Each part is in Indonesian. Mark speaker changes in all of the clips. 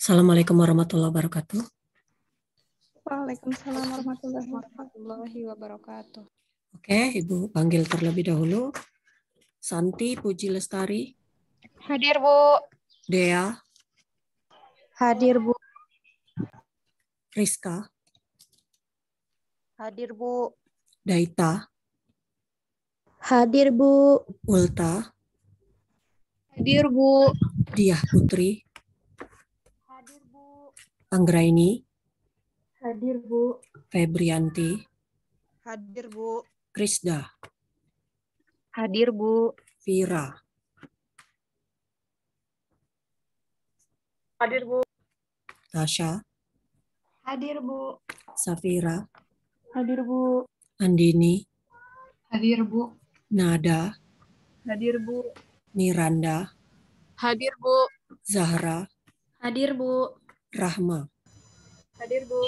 Speaker 1: Assalamualaikum warahmatullahi wabarakatuh. Waalaikumsalam warahmatullahi wabarakatuh. Oke, Ibu panggil terlebih dahulu. Santi Puji Lestari. Hadir, Bu. Dea. Hadir, Bu. Rizka. Hadir, Bu. Daita. Hadir, Bu. Ulta. Hadir, Bu. Diah Putri. Anggraini. Hadir, Bu. Febrianti. Hadir, Bu. Krisda. Hadir, Bu. Vira. Hadir, Bu. Tasha. Hadir, Bu. Safira. Hadir, Bu. Andini. Hadir, Bu. Nada. Hadir, Bu. Miranda. Hadir, Bu. Zahra. Hadir, Bu. Rahma. Hadir, Bu.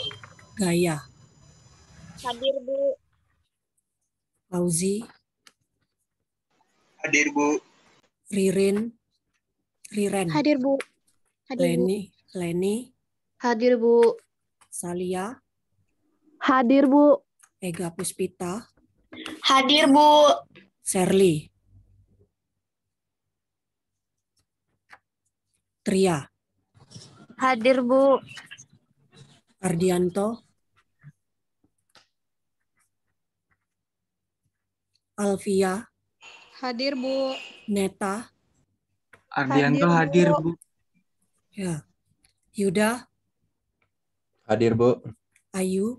Speaker 1: Gaya. Hadir, Bu. Fauzi. Hadir, Bu. Ririn. Riren. Hadir, Bu. Hadir, Leni. Bu. Leni. Hadir, Bu. Salia. Hadir, Bu. Ega Puspita. Hadir, Bu. Serli. Tria. Hadir, Bu. Ardianto. Alfia. Hadir, Bu. Neta. Ardianto hadir, Bu. Ya. Yuda. Hadir, Bu. Ayu.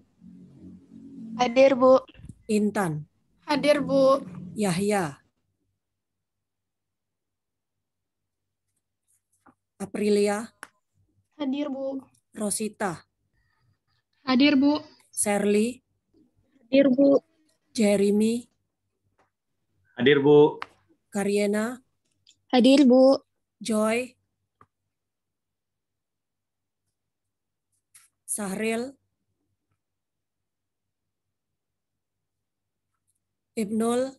Speaker 1: Hadir, Bu. Intan. Hadir, Bu. Yahya. Aprilia. Hadir, Bu. Rosita. Hadir, Bu. Serly. Hadir, Bu. Jeremy. Hadir, Bu. Kariena. Hadir, Bu. Joy. Sahril. Ibnul.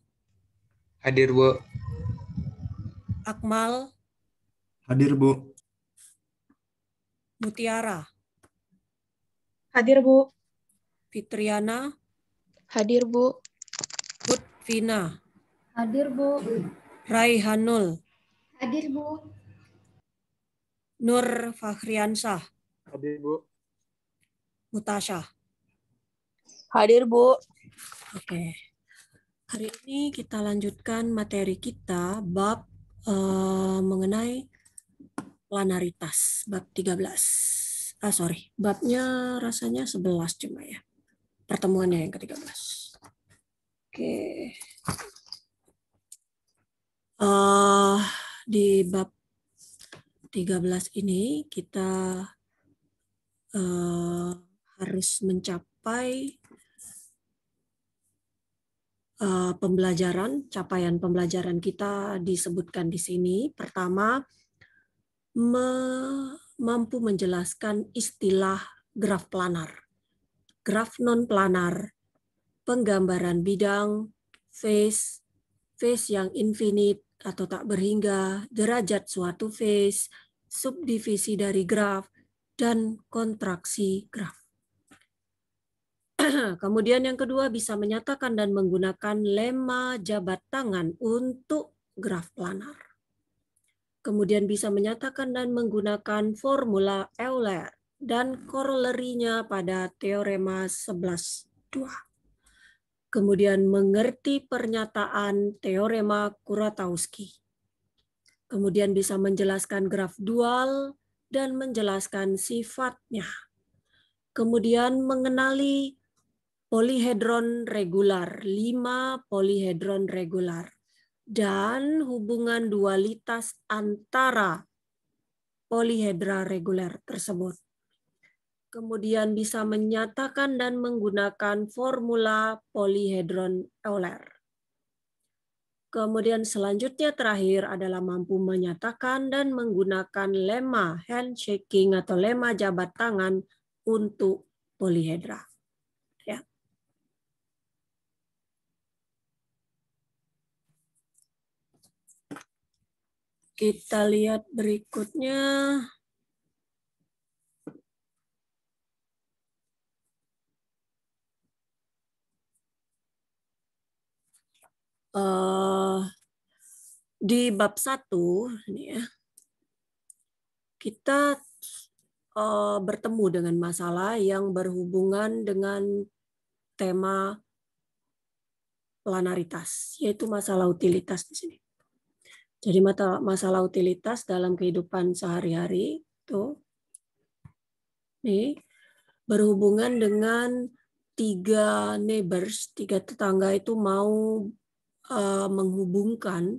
Speaker 1: Hadir, Bu. Akmal. Hadir, Bu. Mutiara. Hadir, Bu. Fitriana. Hadir, Bu. Putvina Hadir, Bu. Raihanul. Hadir, Bu. Nur Fahriansah. Hadir, Bu. Mutasha Hadir, Bu. Oke. Hari ini kita lanjutkan materi kita bab uh, mengenai planaritas bab 13. Ah sorry, babnya rasanya 11 cuma ya. Pertemuannya yang ke-13. Oke. Uh, di bab 13 ini kita uh, harus mencapai uh, pembelajaran, capaian pembelajaran kita disebutkan di sini. Pertama, me mampu menjelaskan istilah graf planar, graf non-planar, penggambaran bidang, face, face yang infinite atau tak berhingga, derajat suatu face, subdivisi dari graf, dan kontraksi graf. Kemudian yang kedua bisa menyatakan dan menggunakan lema jabat tangan untuk graf planar kemudian bisa menyatakan dan menggunakan formula Euler dan korolerinya pada teorema 11.2. Kemudian mengerti pernyataan teorema Kuratowski. Kemudian bisa menjelaskan graf dual dan menjelaskan sifatnya. Kemudian mengenali polihedron regular, 5 polihedron regular dan hubungan dualitas antara polihedra reguler tersebut. Kemudian bisa menyatakan dan menggunakan formula polihedron Euler. Kemudian selanjutnya terakhir adalah mampu menyatakan dan menggunakan lema handshaking atau lemma jabat tangan untuk polihedra. kita lihat berikutnya. Uh, di bab satu, nih ya. Kita uh, bertemu dengan masalah yang berhubungan dengan tema planaritas, yaitu masalah utilitas di sini. Jadi masalah utilitas dalam kehidupan sehari-hari itu nih berhubungan dengan tiga neighbors, tiga tetangga itu mau uh, menghubungkan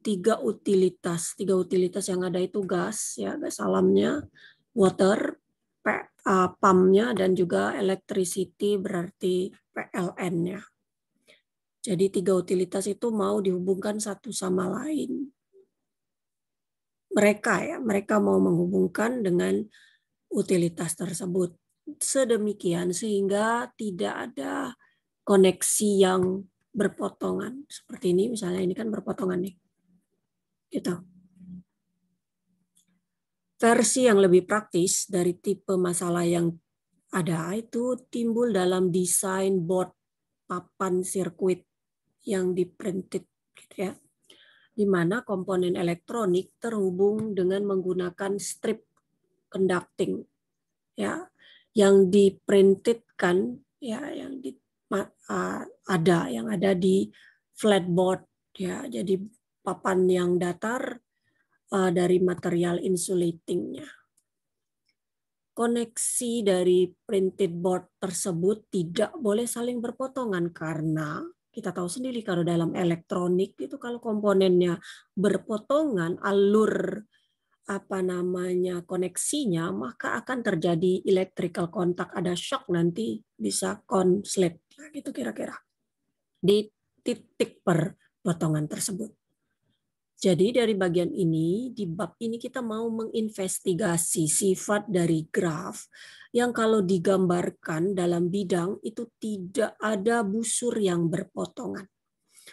Speaker 1: tiga utilitas, tiga utilitas yang ada itu gas ya, gas alamnya, water, uh, eh, uh, nya dan juga electricity berarti PLN-nya. Jadi tiga utilitas itu mau dihubungkan satu sama lain mereka ya, mereka mau menghubungkan dengan utilitas tersebut. Sedemikian sehingga tidak ada koneksi yang berpotongan. Seperti ini misalnya ini kan berpotongan nih. Gitu. Versi yang lebih praktis dari tipe masalah yang ada itu timbul dalam desain board papan sirkuit yang diprinted gitu ya di mana komponen elektronik terhubung dengan menggunakan strip conducting ya yang diprintedkan ya yang di, uh, ada yang ada di flatboard ya jadi papan yang datar uh, dari material insulatingnya koneksi dari printed board tersebut tidak boleh saling berpotongan karena kita tahu sendiri kalau dalam elektronik itu kalau komponennya berpotongan alur apa namanya koneksinya maka akan terjadi electrical kontak ada shock nanti bisa konslet gitu kira-kira di titik per potongan tersebut. Jadi dari bagian ini, di bab ini kita mau menginvestigasi sifat dari graf yang kalau digambarkan dalam bidang itu tidak ada busur yang berpotongan.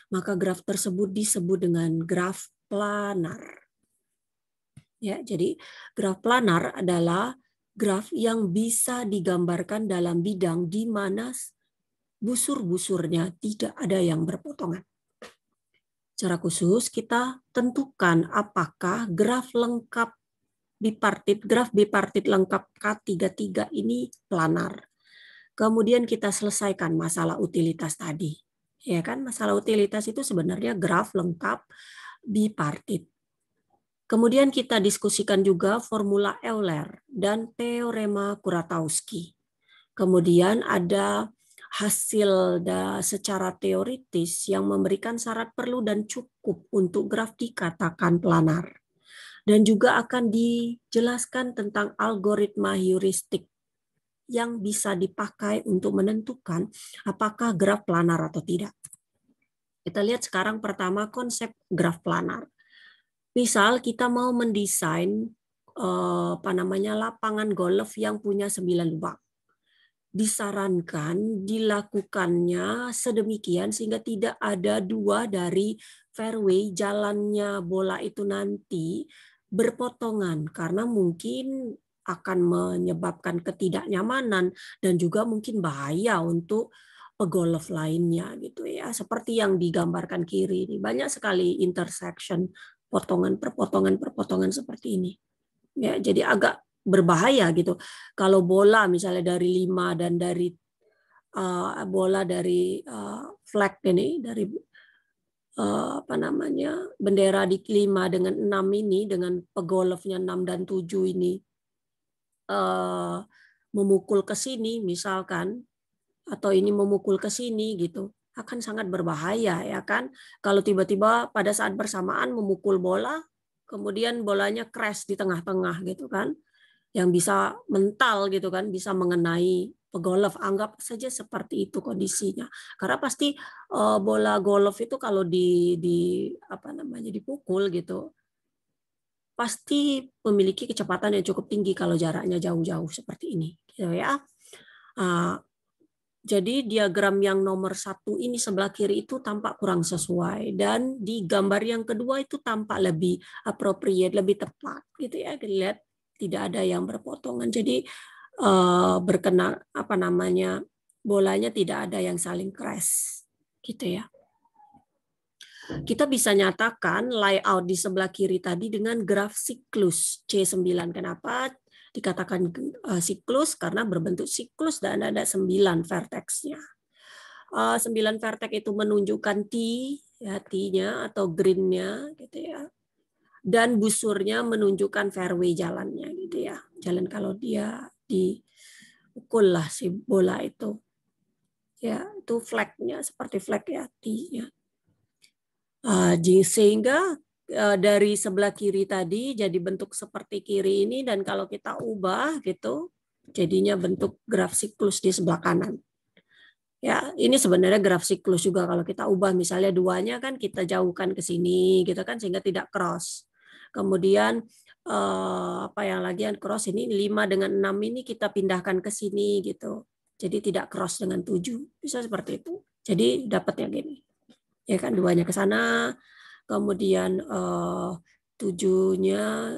Speaker 1: Maka graf tersebut disebut dengan graf planar. Ya, jadi graf planar adalah graf yang bisa digambarkan dalam bidang di mana busur-busurnya tidak ada yang berpotongan cara khusus kita tentukan apakah graf lengkap bipartit, graf bipartit lengkap K33 ini planar. Kemudian kita selesaikan masalah utilitas tadi. Ya kan, masalah utilitas itu sebenarnya graf lengkap bipartit. Kemudian kita diskusikan juga formula Euler dan teorema Kuratowski. Kemudian ada hasil da, secara teoritis yang memberikan syarat perlu dan cukup untuk graf dikatakan planar. Dan juga akan dijelaskan tentang algoritma heuristik yang bisa dipakai untuk menentukan apakah graf planar atau tidak. Kita lihat sekarang pertama konsep graf planar. Misal kita mau mendesain eh, apa namanya lapangan golf yang punya 9 lubang disarankan dilakukannya sedemikian sehingga tidak ada dua dari fairway jalannya bola itu nanti berpotongan karena mungkin akan menyebabkan ketidaknyamanan dan juga mungkin bahaya untuk pegolf lainnya gitu ya seperti yang digambarkan kiri ini banyak sekali intersection potongan per potongan per potongan seperti ini ya jadi agak berbahaya gitu. Kalau bola misalnya dari lima dan dari uh, bola dari uh, flag ini dari uh, apa namanya bendera di lima dengan enam ini dengan pegolofnya enam dan tujuh ini uh, memukul ke sini misalkan atau ini memukul ke sini gitu akan sangat berbahaya ya kan kalau tiba-tiba pada saat bersamaan memukul bola kemudian bolanya crash di tengah-tengah gitu kan yang bisa mental gitu kan, bisa mengenai pegolf. Anggap saja seperti itu kondisinya. Karena pasti uh, bola golf itu kalau di di apa namanya dipukul gitu pasti memiliki kecepatan yang cukup tinggi kalau jaraknya jauh-jauh seperti ini gitu ya. Uh, jadi diagram yang nomor satu ini sebelah kiri itu tampak kurang sesuai dan di gambar yang kedua itu tampak lebih appropriate, lebih tepat gitu ya. Lihat tidak ada yang berpotongan. Jadi eh, berkena apa namanya bolanya tidak ada yang saling crash gitu ya. Kita bisa nyatakan layout di sebelah kiri tadi dengan graf siklus C9. Kenapa dikatakan eh, siklus? Karena berbentuk siklus dan ada 9 vertexnya. 9 eh, vertex itu menunjukkan T, ya, T-nya atau green-nya gitu ya dan busurnya menunjukkan fairway jalannya gitu ya. Jalan kalau dia dipukul lah si bola itu. Ya, itu flagnya seperti flag ya, T-nya. Ah, sehingga eh, dari sebelah kiri tadi jadi bentuk seperti kiri ini dan kalau kita ubah gitu jadinya bentuk graf siklus di sebelah kanan. Ya, ini sebenarnya graf siklus juga kalau kita ubah misalnya duanya kan kita jauhkan ke sini gitu kan sehingga tidak cross kemudian uh, apa yang lagi yang cross ini 5 dengan 6 ini kita pindahkan ke sini gitu. Jadi tidak cross dengan 7. Bisa seperti itu. Jadi dapatnya gini. Ya kan duanya ke sana, kemudian uh, tujuhnya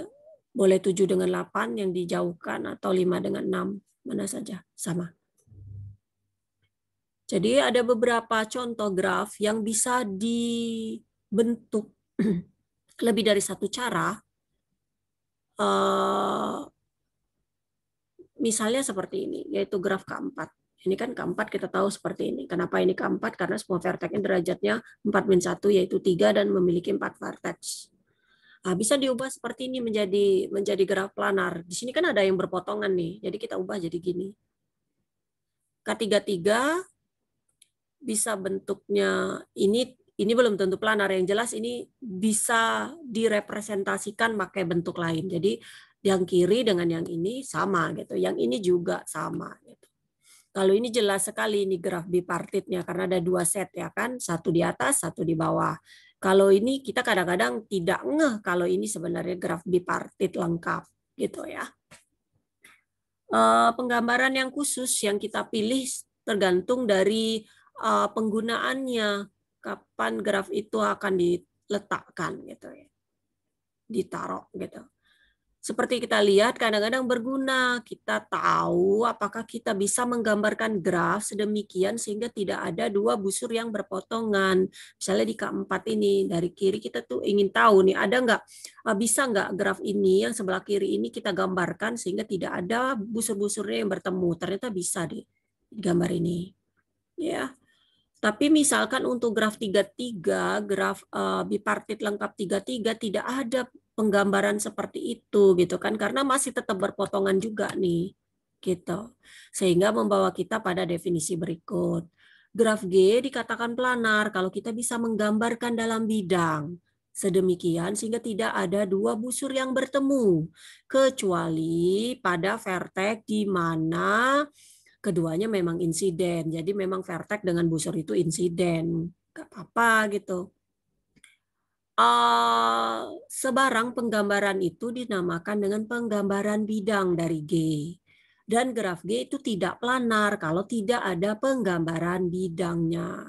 Speaker 1: boleh tujuh dengan delapan yang dijauhkan atau lima dengan enam mana saja sama. Jadi ada beberapa contoh graf yang bisa dibentuk lebih dari satu cara, eh, misalnya seperti ini, yaitu graf keempat. Ini kan keempat kita tahu seperti ini. Kenapa ini keempat? Karena semua vertex derajatnya 4 min 1 yaitu 3 dan memiliki 4 vertex. Nah, bisa diubah seperti ini menjadi menjadi graf planar. Di sini kan ada yang berpotongan nih. Jadi kita ubah jadi gini. K33 bisa bentuknya ini ini belum tentu planar. Yang jelas ini bisa direpresentasikan pakai bentuk lain. Jadi yang kiri dengan yang ini sama gitu, yang ini juga sama gitu. Kalau ini jelas sekali ini graf bipartitnya karena ada dua set ya kan, satu di atas, satu di bawah. Kalau ini kita kadang-kadang tidak ngeh kalau ini sebenarnya graf bipartit lengkap gitu ya. Eh, penggambaran yang khusus yang kita pilih tergantung dari eh, penggunaannya kapan graf itu akan diletakkan gitu ya. Ditaruh gitu. Seperti kita lihat kadang-kadang berguna, kita tahu apakah kita bisa menggambarkan graf sedemikian sehingga tidak ada dua busur yang berpotongan. Misalnya di keempat ini, dari kiri kita tuh ingin tahu nih, ada nggak, eh, bisa nggak graf ini yang sebelah kiri ini kita gambarkan sehingga tidak ada busur-busurnya yang bertemu. Ternyata bisa deh, gambar ini. Ya, tapi misalkan untuk graf 33, graf uh, bipartit lengkap 33 tidak ada penggambaran seperti itu gitu kan karena masih tetap berpotongan juga nih gitu. Sehingga membawa kita pada definisi berikut. Graf G dikatakan planar kalau kita bisa menggambarkan dalam bidang sedemikian sehingga tidak ada dua busur yang bertemu kecuali pada vertek di mana keduanya memang insiden. Jadi memang Vertek dengan busur itu insiden. Gak apa-apa gitu. Uh, sebarang penggambaran itu dinamakan dengan penggambaran bidang dari G. Dan graf G itu tidak planar kalau tidak ada penggambaran bidangnya.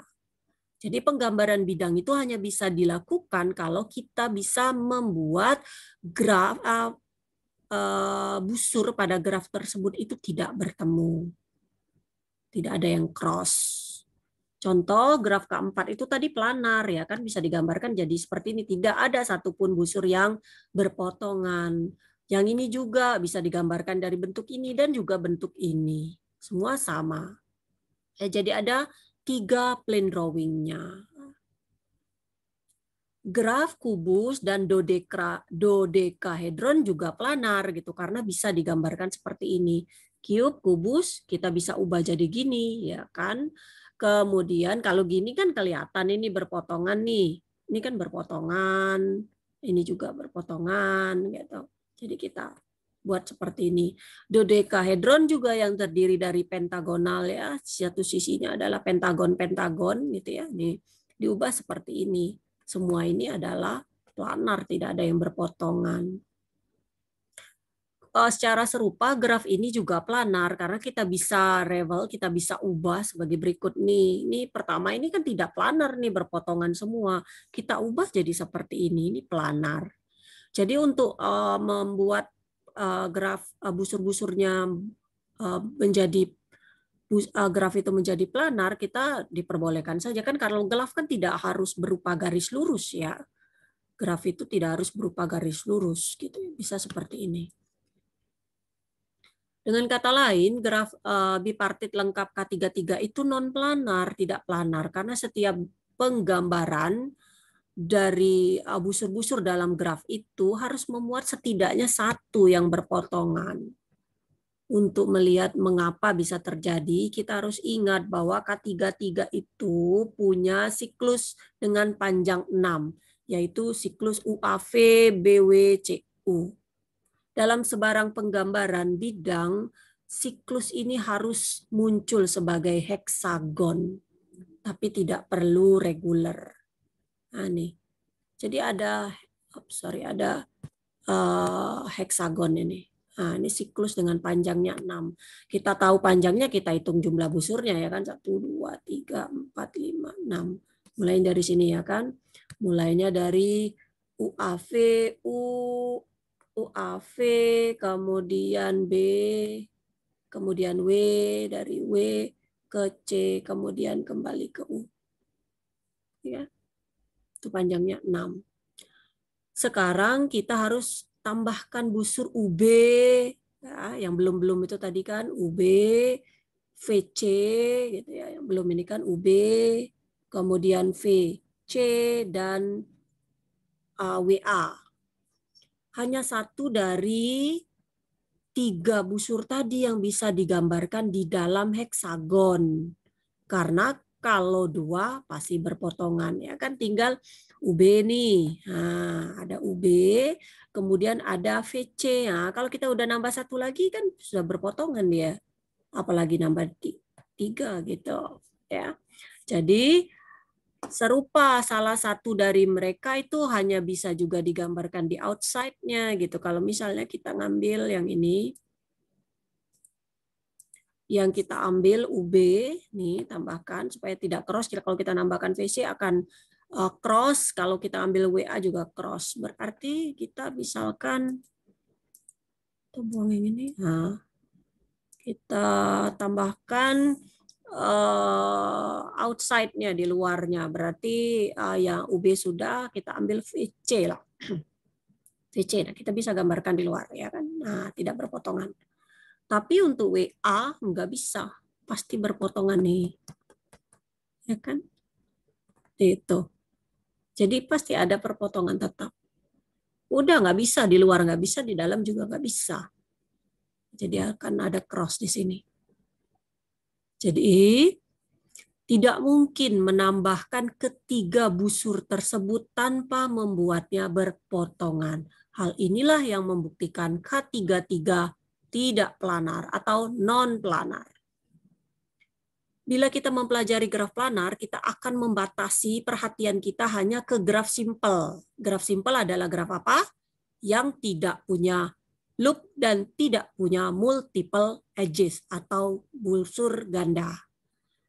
Speaker 1: Jadi penggambaran bidang itu hanya bisa dilakukan kalau kita bisa membuat graf uh, uh, busur pada graf tersebut itu tidak bertemu tidak ada yang cross. Contoh graf keempat itu tadi planar ya kan bisa digambarkan jadi seperti ini tidak ada satupun busur yang berpotongan. Yang ini juga bisa digambarkan dari bentuk ini dan juga bentuk ini. Semua sama. Ya, jadi ada tiga plane drawingnya. Graf kubus dan dodeka, dodekahedron juga planar gitu karena bisa digambarkan seperti ini cube, kubus, kita bisa ubah jadi gini, ya kan? Kemudian kalau gini kan kelihatan ini berpotongan nih. Ini kan berpotongan, ini juga berpotongan gitu. Jadi kita buat seperti ini. Dodekahedron juga yang terdiri dari pentagonal ya. Satu sisinya adalah pentagon-pentagon gitu ya. Nih, diubah seperti ini. Semua ini adalah planar, tidak ada yang berpotongan. Eh, secara serupa graf ini juga planar karena kita bisa revel, kita bisa ubah sebagai berikut nih. Ini pertama ini kan tidak planar nih berpotongan semua. Kita ubah jadi seperti ini, ini planar. Jadi untuk eh, membuat eh, graf busur-busurnya menjadi graf itu menjadi planar, kita diperbolehkan saja kan kalau graf kan tidak harus berupa garis lurus ya. Graf itu tidak harus berupa garis lurus gitu, bisa seperti ini. Dengan kata lain, graf uh, bipartit lengkap K33 itu non-planar, tidak planar, karena setiap penggambaran dari eh, busur-busur dalam graf itu harus memuat setidaknya satu yang berpotongan. Untuk melihat mengapa bisa terjadi, kita harus ingat bahwa K33 itu punya siklus dengan panjang 6, yaitu siklus UAV BWCU dalam sebarang penggambaran bidang, siklus ini harus muncul sebagai heksagon, tapi tidak perlu reguler. Nah, nih. Jadi ada, oh, sorry, ada uh, heksagon ini. Nah, ini siklus dengan panjangnya 6. Kita tahu panjangnya, kita hitung jumlah busurnya ya kan. satu dua tiga empat lima enam Mulai dari sini ya kan. Mulainya dari UAV, U, UAV, kemudian B, kemudian W, dari W ke C, kemudian kembali ke U. Ya. Itu panjangnya 6. Sekarang kita harus tambahkan busur UB, ya, yang belum-belum itu tadi kan UB, VC, gitu ya, yang belum ini kan UB, kemudian VC, dan uh, hanya satu dari tiga busur tadi yang bisa digambarkan di dalam heksagon. Karena kalau dua pasti berpotongan ya kan tinggal UB nih. Nah, ada UB, kemudian ada VC. Nah, kalau kita udah nambah satu lagi kan sudah berpotongan dia. Apalagi nambah tiga gitu ya. Jadi serupa salah satu dari mereka itu hanya bisa juga digambarkan di outside-nya gitu. Kalau misalnya kita ngambil yang ini, yang kita ambil UB, nih tambahkan supaya tidak cross. Kalau kita nambahkan VC akan eh, cross, kalau kita ambil WA juga cross. Berarti kita misalkan, kita buang yang ini, nah, kita tambahkan uh, outside-nya di luarnya. Berarti uh, eh, yang UB sudah kita ambil VC lah. VC nah, kita bisa gambarkan di luar ya kan. Nah, tidak berpotongan. Tapi untuk WA nggak bisa. Pasti berpotongan nih. Ya kan? Itu. Jadi pasti ada perpotongan tetap. Udah nggak bisa di luar nggak bisa, di dalam juga nggak bisa. Jadi akan ada cross di sini. Jadi tidak mungkin menambahkan ketiga busur tersebut tanpa membuatnya berpotongan. Hal inilah yang membuktikan K33 tidak planar atau non-planar. Bila kita mempelajari graf planar, kita akan membatasi perhatian kita hanya ke graf simpel. Graf simpel adalah graf apa? Yang tidak punya loop dan tidak punya multiple edges atau busur ganda.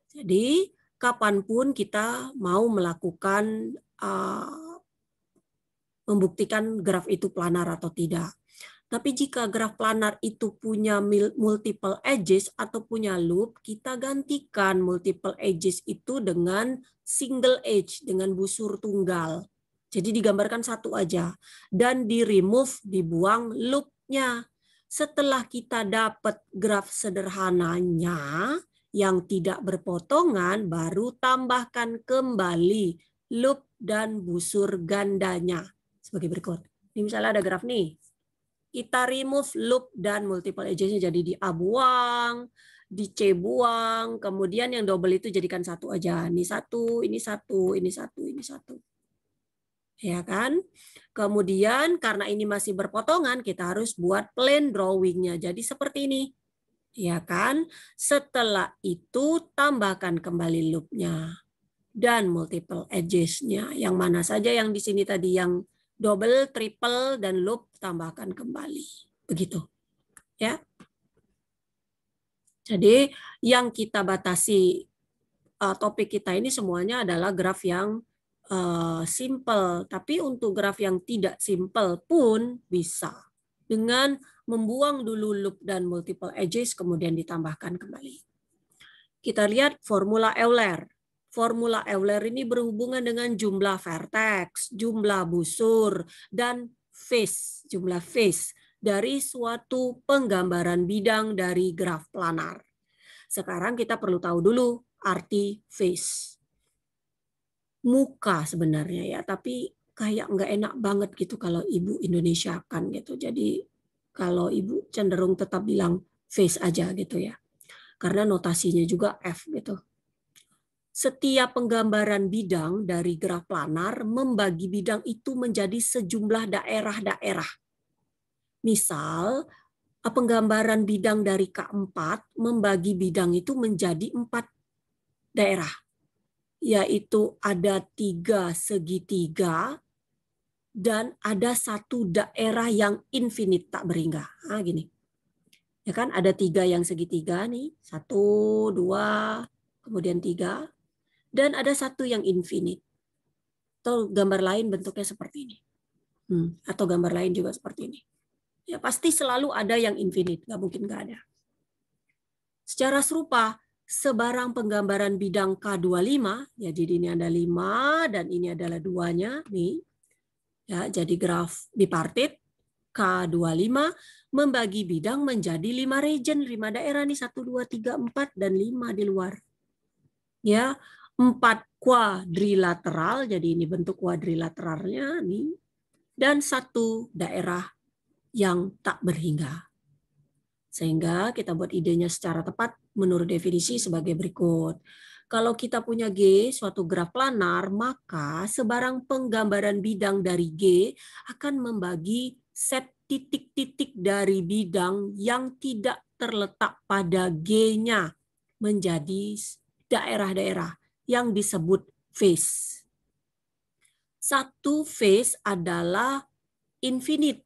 Speaker 1: Jadi, kapanpun kita mau melakukan uh, membuktikan graf itu planar atau tidak. Tapi jika graf planar itu punya multiple edges atau punya loop, kita gantikan multiple edges itu dengan single edge, dengan busur tunggal. Jadi digambarkan satu aja. Dan di remove, dibuang loop ya setelah kita dapat graf sederhananya yang tidak berpotongan, baru tambahkan kembali loop dan busur gandanya sebagai berikut. Ini misalnya ada graf nih. Kita remove loop dan multiple edges-nya jadi diabuang A kemudian yang double itu jadikan satu aja. Ini satu, ini satu, ini satu, ini satu ya kan? Kemudian karena ini masih berpotongan, kita harus buat plan drawingnya. Jadi seperti ini, ya kan? Setelah itu tambahkan kembali loopnya dan multiple edges-nya. Yang mana saja yang di sini tadi yang double, triple, dan loop tambahkan kembali. Begitu, ya. Jadi yang kita batasi uh, topik kita ini semuanya adalah graf yang Eh, simple, tapi untuk graf yang tidak simple pun bisa dengan membuang dulu loop dan multiple edges kemudian ditambahkan kembali. Kita lihat formula Euler. Formula Euler ini berhubungan dengan jumlah vertex, jumlah busur, dan face, jumlah face dari suatu penggambaran bidang dari graf planar. Sekarang kita perlu tahu dulu arti face muka sebenarnya ya, tapi kayak nggak enak banget gitu kalau ibu Indonesia kan gitu. Jadi kalau ibu cenderung tetap bilang face aja gitu ya. Karena notasinya juga F gitu. Setiap penggambaran bidang dari graf planar membagi bidang itu menjadi sejumlah daerah-daerah. Misal, penggambaran bidang dari K4 membagi bidang itu menjadi empat daerah yaitu ada tiga segitiga dan ada satu daerah yang infinit tak beringga. Nah, ah, gini. Ya kan ada tiga yang segitiga nih, satu, dua, kemudian tiga, dan ada satu yang infinit. Atau gambar lain bentuknya seperti ini. Hmm, atau gambar lain juga seperti ini. Ya pasti selalu ada yang infinit, nggak mungkin nggak ada. Secara serupa, sebarang penggambaran bidang K25, ya jadi ini ada 5 dan ini adalah duanya nih. Ya, jadi graf bipartit K25 membagi bidang menjadi 5 region, 5 daerah nih 1 2 3 4 dan 5 di luar. Ya, 4 kuadrilateral, jadi ini bentuk kuadrilateralnya nih dan satu daerah yang tak berhingga. Sehingga kita buat idenya secara tepat menurut definisi sebagai berikut. Kalau kita punya G, suatu graf planar, maka sebarang penggambaran bidang dari G akan membagi set titik-titik dari bidang yang tidak terletak pada G-nya menjadi daerah-daerah yang disebut face. Satu face adalah infinite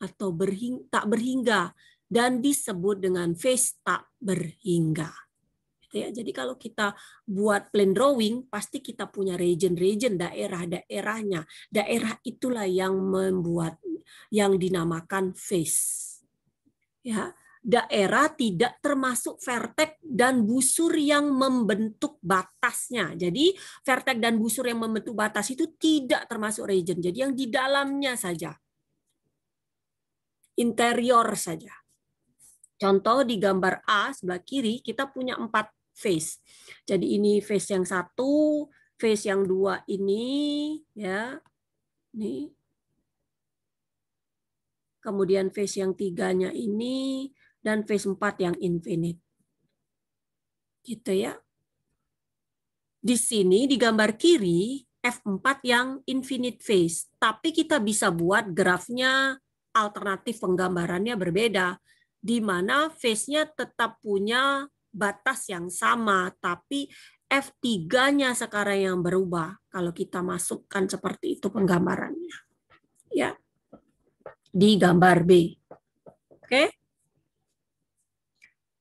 Speaker 1: atau berhing, tak berhingga dan disebut dengan face tak berhingga. Gitu ya. Jadi kalau kita buat plan drawing, pasti kita punya region-region daerah-daerahnya. Daerah itulah yang membuat yang dinamakan face. Ya, daerah tidak termasuk vertek dan busur yang membentuk batasnya. Jadi vertek dan busur yang membentuk batas itu tidak termasuk region. Jadi yang di dalamnya saja. Interior saja. Contoh di gambar A sebelah kiri kita punya empat face. Jadi ini face yang satu, face yang dua ini, ya, ini. Kemudian face yang tiganya ini dan face empat yang infinite. Gitu ya. Di sini di gambar kiri F4 yang infinite face, tapi kita bisa buat grafnya alternatif penggambarannya berbeda di mana face-nya tetap punya batas yang sama, tapi F3-nya sekarang yang berubah kalau kita masukkan seperti itu penggambarannya. Ya. Di gambar B. Oke.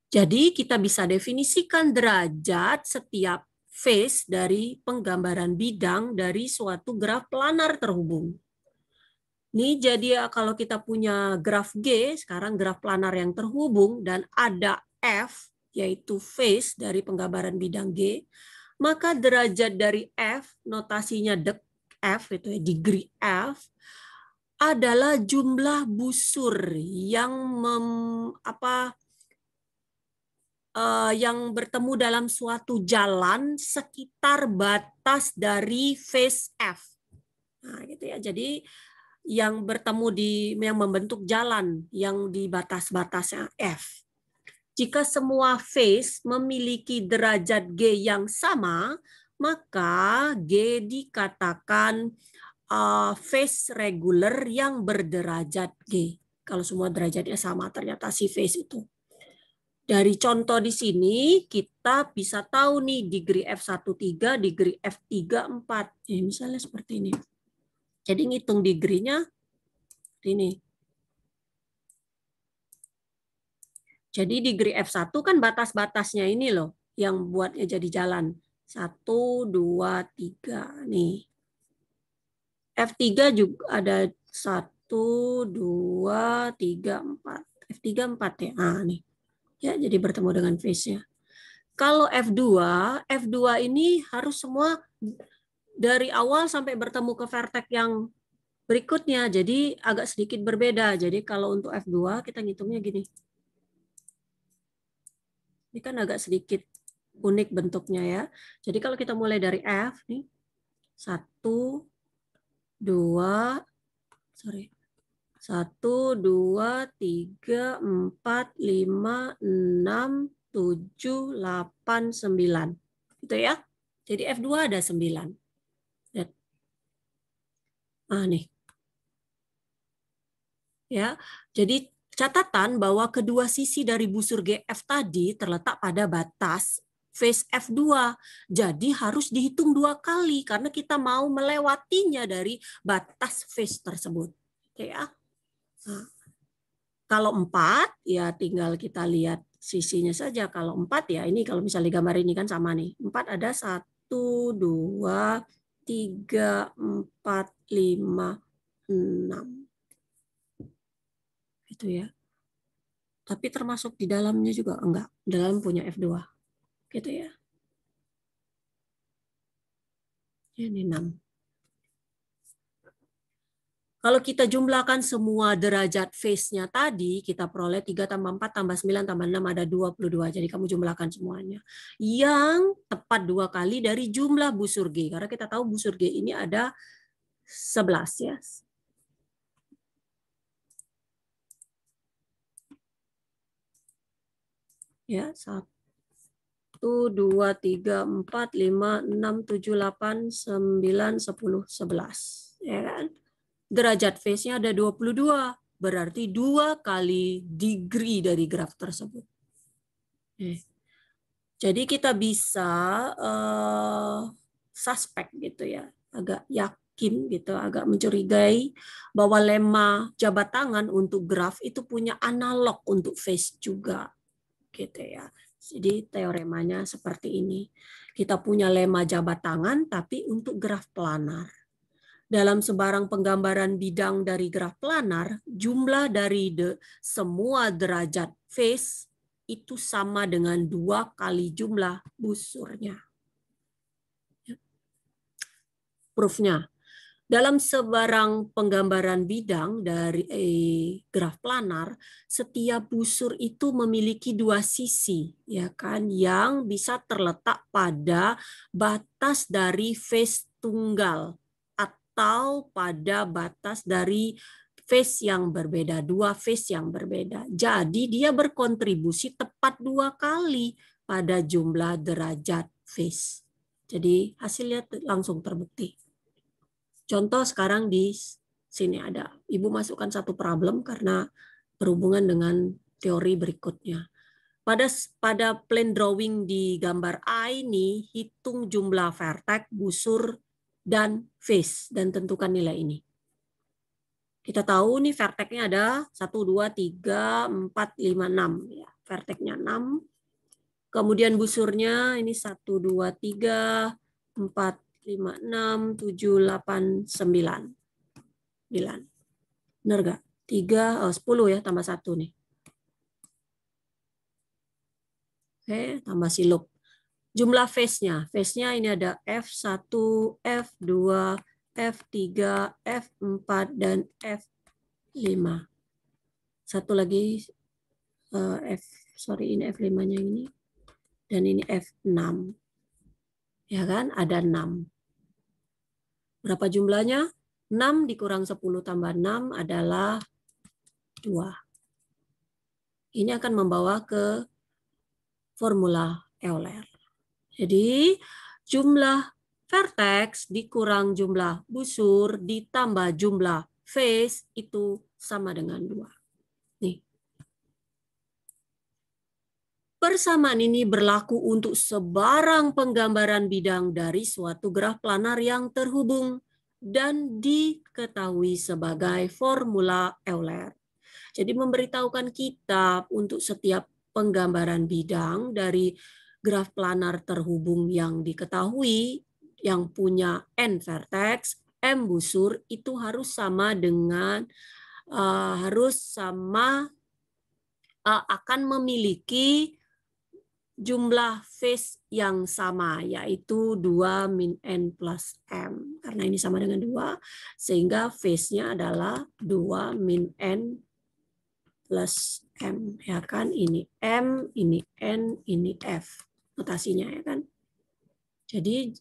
Speaker 1: Jadi kita bisa definisikan derajat setiap face dari penggambaran bidang dari suatu graf planar terhubung. Ini jadi eh, kalau kita punya graf G, sekarang graf planar yang terhubung dan ada F, yaitu face dari penggambaran bidang G, maka derajat dari F, notasinya dek F, itu ya, degree F, adalah jumlah busur yang mem, apa uh, yang bertemu dalam suatu jalan sekitar batas dari face F. Nah, gitu ya. Jadi yang bertemu di yang membentuk jalan yang di batas-batasnya F. Jika semua face memiliki derajat G yang sama, maka G dikatakan uh, face regular yang berderajat G. Kalau semua derajatnya sama, ternyata si face itu. Dari contoh di sini, kita bisa tahu nih degree F13, degree F34. Ya, eh, misalnya seperti ini. Jadi ngitung degree-nya ini. Jadi degree F1 kan batas-batasnya ini loh yang buatnya jadi jalan. 1, 2, 3 nih. F3 juga ada 1, 2, 3, 4. F3 4 ya. Ah, nih. Ya, jadi bertemu dengan face-nya. Kalau F2, F2 ini harus semua dari awal sampai bertemu ke vertex yang berikutnya. Jadi agak sedikit berbeda. Jadi kalau untuk F2 kita ngitungnya gini. Ini kan agak sedikit unik bentuknya ya. Jadi kalau kita mulai dari F nih. satu dua sorry. satu dua tiga empat lima enam tujuh delapan sembilan gitu ya. Jadi F2 ada sembilan Nah, nih. Ya, jadi catatan bahwa kedua sisi dari busur GF tadi terletak pada batas face F2. Jadi harus dihitung dua kali karena kita mau melewatinya dari batas face tersebut. Oke ya. Nah, kalau empat ya tinggal kita lihat sisinya saja. Kalau empat ya ini kalau misalnya gambar ini kan sama nih. Empat ada satu, dua, tiga, empat, lima, enam. Itu ya. Tapi termasuk di dalamnya juga enggak. Dalam punya F2. Gitu ya. Ini enam kalau kita jumlahkan semua derajat face nya tadi, kita peroleh 3 tambah 4 tambah 9 tambah 6 ada 22. Jadi kamu jumlahkan semuanya. Yang tepat dua kali dari jumlah busur G. Karena kita tahu busur G ini ada 11 ya. Ya, 1, 2, 3, 4, 5, 6, 7, 8, 9, 10, 11. Ya kan? derajat face nya ada 22, berarti dua kali degree dari graf tersebut. Hmm. Jadi kita bisa uh, eh, suspek gitu ya, agak yakin gitu, agak mencurigai bahwa lema jabat tangan untuk graf itu punya analog untuk face juga gitu ya. Jadi teoremanya seperti ini. Kita punya lema jabat tangan tapi untuk graf planar. Dalam sebarang penggambaran bidang dari graf planar, jumlah dari de, semua derajat face itu sama dengan dua kali jumlah busurnya. Proofnya, dalam sebarang penggambaran bidang dari eh, graf planar, setiap busur itu memiliki dua sisi, ya kan, yang bisa terletak pada batas dari face tunggal atau pada batas dari face yang berbeda, dua face yang berbeda. Jadi dia berkontribusi tepat dua kali pada jumlah derajat face. Jadi hasilnya langsung terbukti. Contoh sekarang di sini ada ibu masukkan satu problem karena berhubungan dengan teori berikutnya. Pada pada plane drawing di gambar A ini hitung jumlah vertex busur dan face dan tentukan nilai ini. Kita tahu nih verteknya ada 1, 2, 3, 4, 5, 6. Ya, verteknya 6. Kemudian busurnya ini 1, 2, 3, 4, 5, 6, 7, 8, 9. 9. Benar nggak? 3, oh, 10 ya, tambah 1 nih. Oke, tambah silup jumlah face-nya. Face-nya ini ada F1, F2, F3, F4, dan F5. Satu lagi uh, F, sorry ini F5-nya ini, dan ini F6. Ya kan, ada 6. Berapa jumlahnya? 6 dikurang 10 tambah 6 adalah 2. Ini akan membawa ke formula Euler. Jadi jumlah vertex dikurang jumlah busur ditambah jumlah face itu sama dengan dua. Nih. Persamaan ini berlaku untuk sebarang penggambaran bidang dari suatu graf planar yang terhubung dan diketahui sebagai formula Euler. Jadi memberitahukan kita untuk setiap penggambaran bidang dari graf planar terhubung yang diketahui yang punya n vertex, m busur itu harus sama dengan uh, harus sama uh, akan memiliki jumlah face yang sama yaitu 2 min n plus m karena ini sama dengan 2 sehingga face-nya adalah 2 min n plus m ya kan ini m ini n ini f notasinya ya kan. Jadi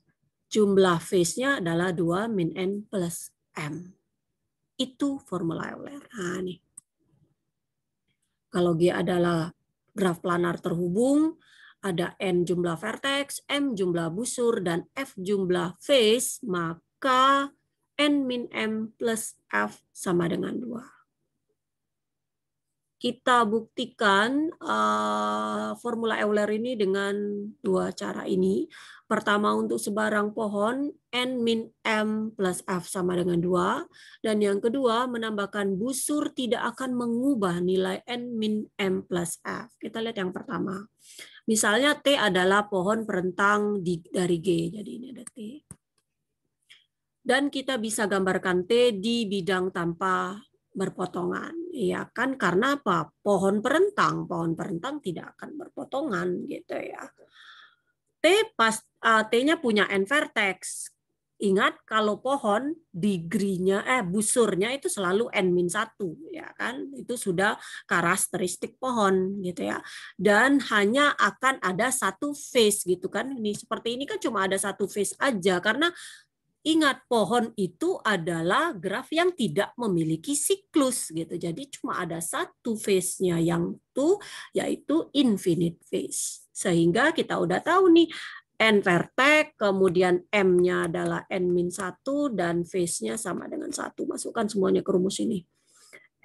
Speaker 1: jumlah face-nya adalah 2 min n plus m. Itu formula Euler. Nah, nih. Kalau G adalah graf planar terhubung, ada n jumlah vertex, m jumlah busur, dan f jumlah face, maka n min m plus f sama dengan 2 kita buktikan uh, formula Euler ini dengan dua cara ini. Pertama untuk sebarang pohon, N min M plus F sama dengan 2. Dan yang kedua menambahkan busur tidak akan mengubah nilai N min M plus F. Kita lihat yang pertama. Misalnya T adalah pohon perentang di, dari G. Jadi ini ada T. Dan kita bisa gambarkan T di bidang tanpa berpotongan Iya kan karena apa? Pohon perentang, pohon perentang tidak akan berpotongan gitu ya. T pas uh, T-nya punya n vertex. Ingat kalau pohon degree-nya eh busurnya itu selalu n satu ya kan? Itu sudah karakteristik pohon gitu ya. Dan hanya akan ada satu face gitu kan. Ini seperti ini kan cuma ada satu face aja karena Ingat pohon itu adalah graf yang tidak memiliki siklus gitu. Jadi cuma ada satu face-nya yang itu yaitu infinite face. Sehingga kita udah tahu nih N vertex, kemudian M-nya adalah n satu dan face-nya sama dengan satu. Masukkan semuanya ke rumus ini.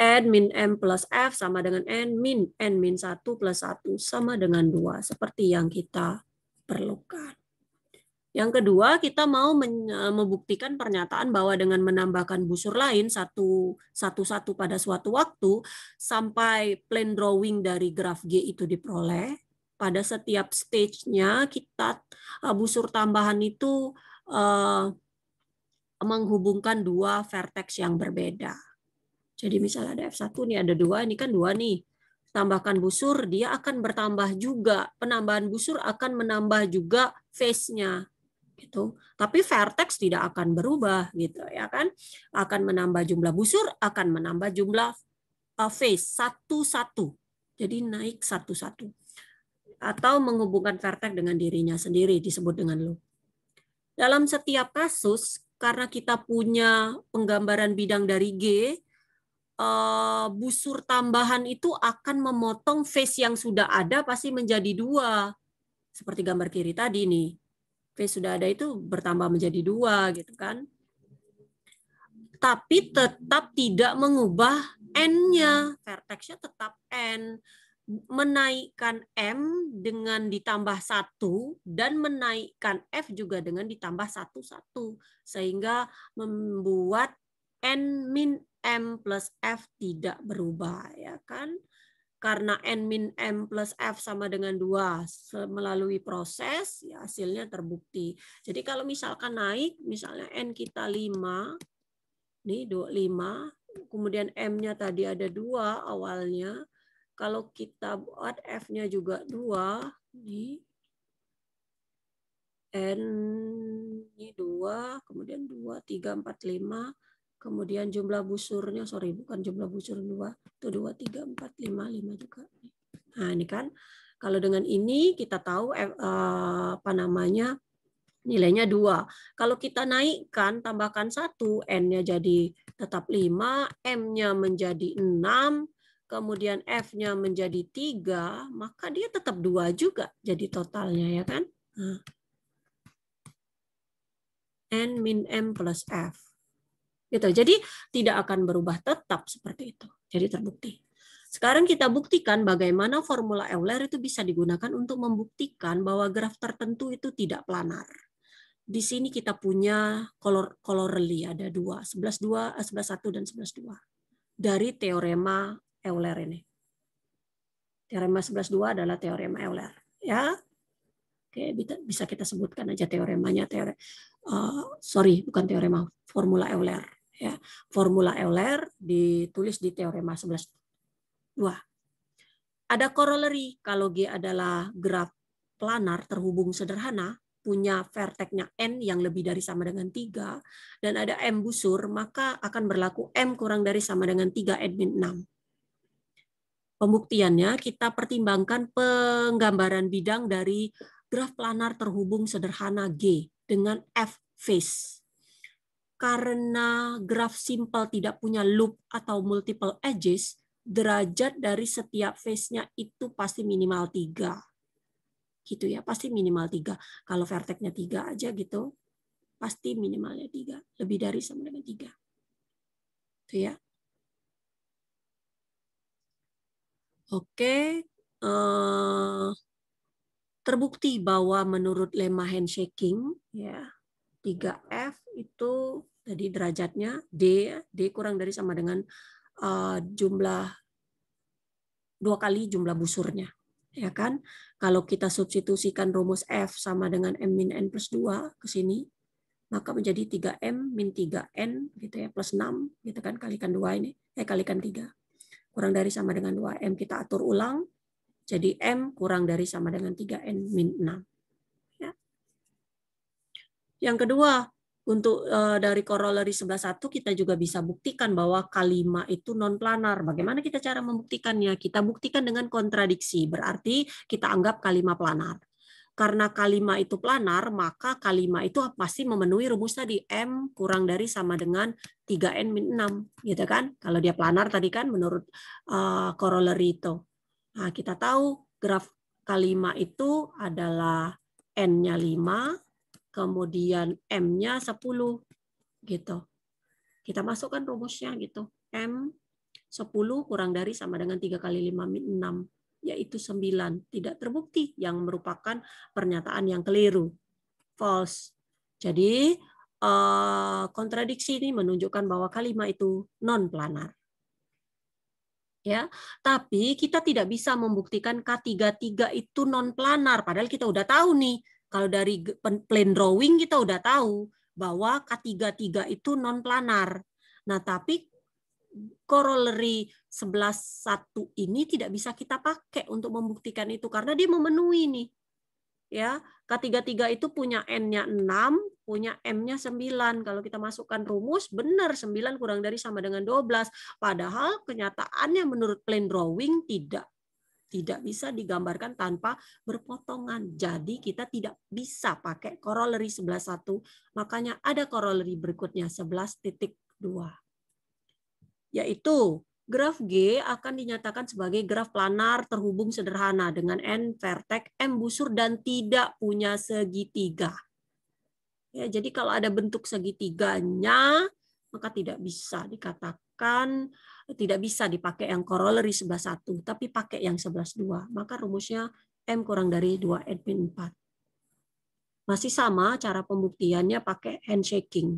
Speaker 1: N min M plus F sama dengan N min N min satu plus satu sama dengan dua, Seperti yang kita perlukan. Yang kedua, kita mau e, membuktikan pernyataan bahwa dengan menambahkan busur lain satu satu satu pada suatu waktu sampai plan drawing dari graf G itu diperoleh, pada setiap stage-nya kita e, busur tambahan itu eh, menghubungkan dua vertex yang berbeda. Jadi misalnya ada F1 ini ada dua, ini kan dua nih tambahkan busur, dia akan bertambah juga. Penambahan busur akan menambah juga face-nya gitu. Tapi vertex tidak akan berubah gitu ya kan. Akan menambah jumlah busur, akan menambah jumlah face uh, satu-satu. Jadi naik satu-satu. Atau menghubungkan vertex dengan dirinya sendiri disebut dengan loop. Dalam setiap kasus karena kita punya penggambaran bidang dari G, uh, busur tambahan itu akan memotong face yang sudah ada pasti menjadi dua. Seperti gambar kiri tadi nih V sudah ada itu bertambah menjadi dua gitu kan. Tapi tetap tidak mengubah N-nya. Vertexnya tetap N. Menaikkan M dengan ditambah satu dan menaikkan F juga dengan ditambah satu satu Sehingga membuat N min M plus F tidak berubah. ya kan? karena N min M plus F sama dengan dua melalui proses, ya hasilnya terbukti. Jadi kalau misalkan naik, misalnya N kita 5, nih lima, kemudian M-nya tadi ada dua awalnya, kalau kita buat F-nya juga dua, nih N ini dua kemudian dua, tiga, empat, lima kemudian jumlah busurnya sorry bukan jumlah busur dua itu dua tiga empat lima lima juga nah ini kan kalau dengan ini kita tahu eh, apa namanya nilainya dua kalau kita naikkan tambahkan satu n-nya jadi tetap lima, m-nya menjadi enam, kemudian f-nya menjadi tiga, maka dia tetap dua juga jadi totalnya ya kan. Nah. n min m plus f. Gitu. Jadi tidak akan berubah tetap seperti itu. Jadi terbukti. Sekarang kita buktikan bagaimana formula Euler itu bisa digunakan untuk membuktikan bahwa graf tertentu itu tidak planar. Di sini kita punya kolor koloreli ada dua, 11 2, 11 1 dan 11 2 dari teorema Euler ini. Teorema 11 2 adalah teorema Euler, ya. Oke, bisa kita sebutkan aja teoremanya teore. Uh, sorry, bukan teorema, formula Euler ya formula Euler ditulis di teorema 11 2 ada corollary kalau G adalah graf planar terhubung sederhana punya verteknya n yang lebih dari sama dengan 3 dan ada m busur maka akan berlaku m kurang dari sama dengan 3 admin 6 pembuktiannya kita pertimbangkan penggambaran bidang dari graf planar terhubung sederhana G dengan F face karena graf simple tidak punya loop atau multiple edges, derajat dari setiap face-nya itu pasti minimal tiga Gitu ya, pasti minimal tiga Kalau vertex-nya tiga aja gitu, pasti minimalnya tiga Lebih dari sama dengan tiga, Itu ya. Oke, eh, terbukti bahwa menurut lema handshaking ya 3F itu tadi derajatnya D, D kurang dari sama dengan uh, jumlah dua kali jumlah busurnya. Ya kan? Kalau kita substitusikan rumus F sama dengan M min N plus 2 ke sini, maka menjadi 3M min 3N gitu ya, plus 6 gitu kan, kalikan 2 ini, eh kalikan 3. Kurang dari sama dengan 2M. Kita atur ulang, jadi M kurang dari sama dengan 3N min 6. Ya. Yang kedua, untuk uh, dari corollary 11.1 kita juga bisa buktikan bahwa kalima itu non planar. Bagaimana kita cara membuktikannya? Kita buktikan dengan kontradiksi. Berarti kita anggap kalima planar. Karena kalima itu planar, maka kalima itu pasti memenuhi rumus tadi M kurang dari sama dengan 3N min 6, gitu kan? Kalau dia planar tadi kan menurut uh, corollary itu. Nah, kita tahu graf kalima itu adalah N-nya 5, kemudian M-nya 10 gitu. Kita masukkan rumusnya gitu. M 10 kurang dari sama dengan 3 kali 5 6 yaitu 9 tidak terbukti yang merupakan pernyataan yang keliru. False. Jadi eh, kontradiksi ini menunjukkan bahwa kalimat itu non planar. Ya, tapi kita tidak bisa membuktikan K33 itu non planar padahal kita udah tahu nih kalau dari plane drawing kita udah tahu bahwa K33 itu non planar. Nah, tapi corollary 11.1 ini tidak bisa kita pakai untuk membuktikan itu karena dia memenuhi nih. Ya, K33 itu punya n-nya 6, punya m-nya 9. Kalau kita masukkan rumus, benar 9 kurang dari sama dengan 12. Padahal kenyataannya menurut plane drawing tidak tidak bisa digambarkan tanpa berpotongan. Jadi kita tidak bisa pakai corollary 11.1. Makanya ada corollary berikutnya 11.2 yaitu graf G akan dinyatakan sebagai graf planar terhubung sederhana dengan n vertek, m busur dan tidak punya segitiga. Ya, jadi kalau ada bentuk segitiganya, maka tidak bisa dikatakan tidak bisa dipakai yang corollary 11.1 tapi pakai yang 11.2 maka rumusnya M kurang dari 2 N min 4 masih sama cara pembuktiannya pakai handshaking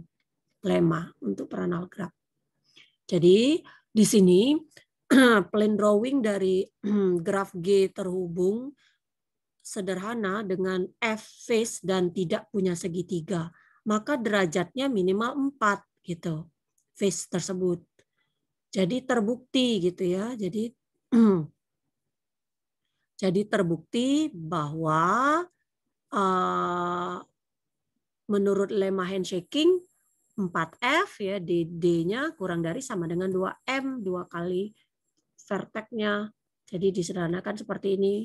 Speaker 1: lema untuk peranal graf. Jadi di sini plane drawing dari graf G terhubung sederhana dengan F face dan tidak punya segitiga, maka derajatnya minimal 4 gitu face tersebut. Jadi terbukti gitu ya. Jadi jadi terbukti bahwa uh, menurut lemah handshaking 4F ya d nya kurang dari sama dengan 2M dua kali verteknya. Jadi disederhanakan seperti ini.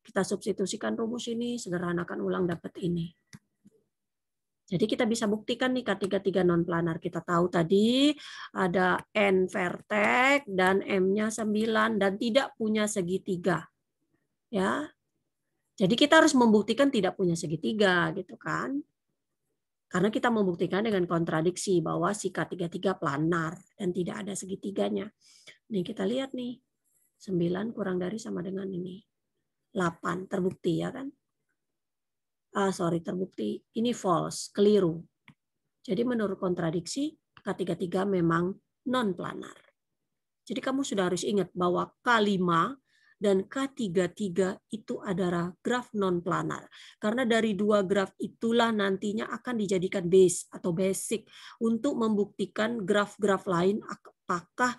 Speaker 1: Kita substitusikan rumus ini, sederhanakan ulang dapat ini. Jadi kita bisa buktikan nih K33 non-planar. Kita tahu tadi ada N vertex dan M-nya 9 dan tidak punya segitiga. Ya. Jadi kita harus membuktikan tidak punya segitiga gitu kan. Karena kita membuktikan dengan kontradiksi bahwa si K33 planar dan tidak ada segitiganya. Nih kita lihat nih. 9 kurang dari sama dengan ini. 8 terbukti ya kan ah, sorry terbukti ini false, keliru. Jadi menurut kontradiksi K33 memang non planar. Jadi kamu sudah harus ingat bahwa K5 dan K33 itu adalah graf non planar. Karena dari dua graf itulah nantinya akan dijadikan base atau basic untuk membuktikan graf-graf lain apakah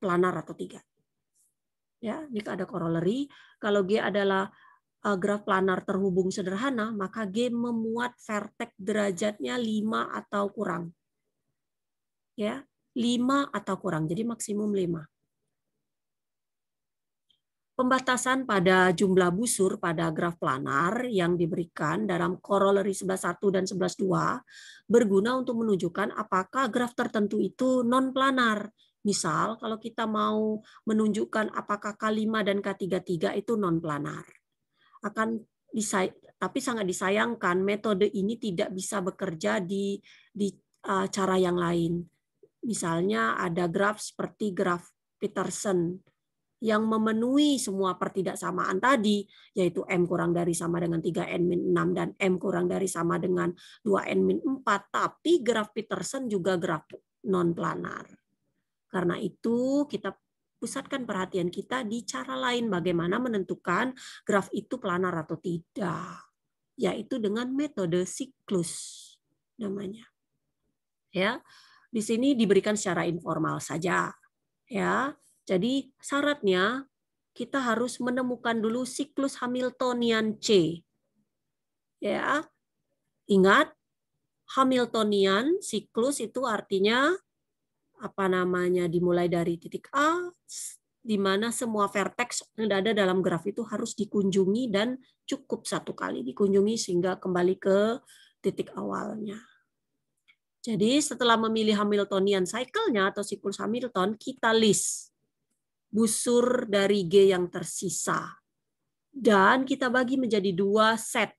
Speaker 1: planar atau tidak. Ya, ini ada corollary. Kalau G adalah Eh, graf planar terhubung sederhana, maka G memuat vertek derajatnya 5 atau kurang. Ya, 5 atau kurang, jadi maksimum 5. Pembatasan pada jumlah busur pada graf planar yang diberikan dalam corollary 11.1 dan 11.2 berguna untuk menunjukkan apakah graf tertentu itu non-planar. Misal, kalau kita mau menunjukkan apakah K5 dan K33 itu non-planar akan disay tapi sangat disayangkan metode ini tidak bisa bekerja di di uh, cara yang lain. Misalnya ada graf seperti graf Peterson yang memenuhi semua pertidaksamaan tadi, yaitu M kurang dari sama dengan 3N min 6 dan M kurang dari sama dengan 2N min 4, tapi graf Peterson juga graf non-planar. Karena itu kita pusatkan perhatian kita di cara lain bagaimana menentukan graf itu planar atau tidak, yaitu dengan metode siklus namanya. Ya. Di sini diberikan secara informal saja, ya. Jadi syaratnya kita harus menemukan dulu siklus Hamiltonian C. Ya. Ingat Hamiltonian siklus itu artinya apa namanya dimulai dari titik A di mana semua vertex yang ada dalam graf itu harus dikunjungi dan cukup satu kali dikunjungi sehingga kembali ke titik awalnya. Jadi setelah memilih Hamiltonian cycle atau siklus Hamilton, kita list busur dari G yang tersisa. Dan kita bagi menjadi dua set,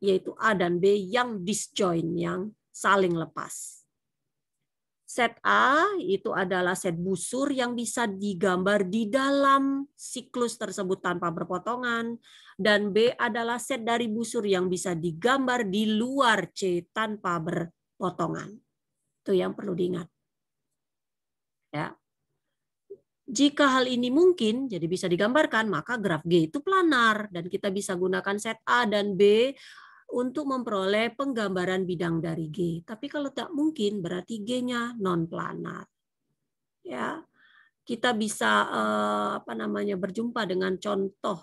Speaker 1: yaitu A dan B yang disjoint, yang saling lepas. Set A itu adalah set busur yang bisa digambar di dalam siklus tersebut tanpa berpotongan. Dan B adalah set dari busur yang bisa digambar di luar C tanpa berpotongan. Itu yang perlu diingat. Ya. Jika hal ini mungkin, jadi bisa digambarkan, maka graf G itu planar. Dan kita bisa gunakan set A dan B untuk memperoleh penggambaran bidang dari G. Tapi kalau tak mungkin, berarti G-nya non-planar. Ya, kita bisa eh, apa namanya berjumpa dengan contoh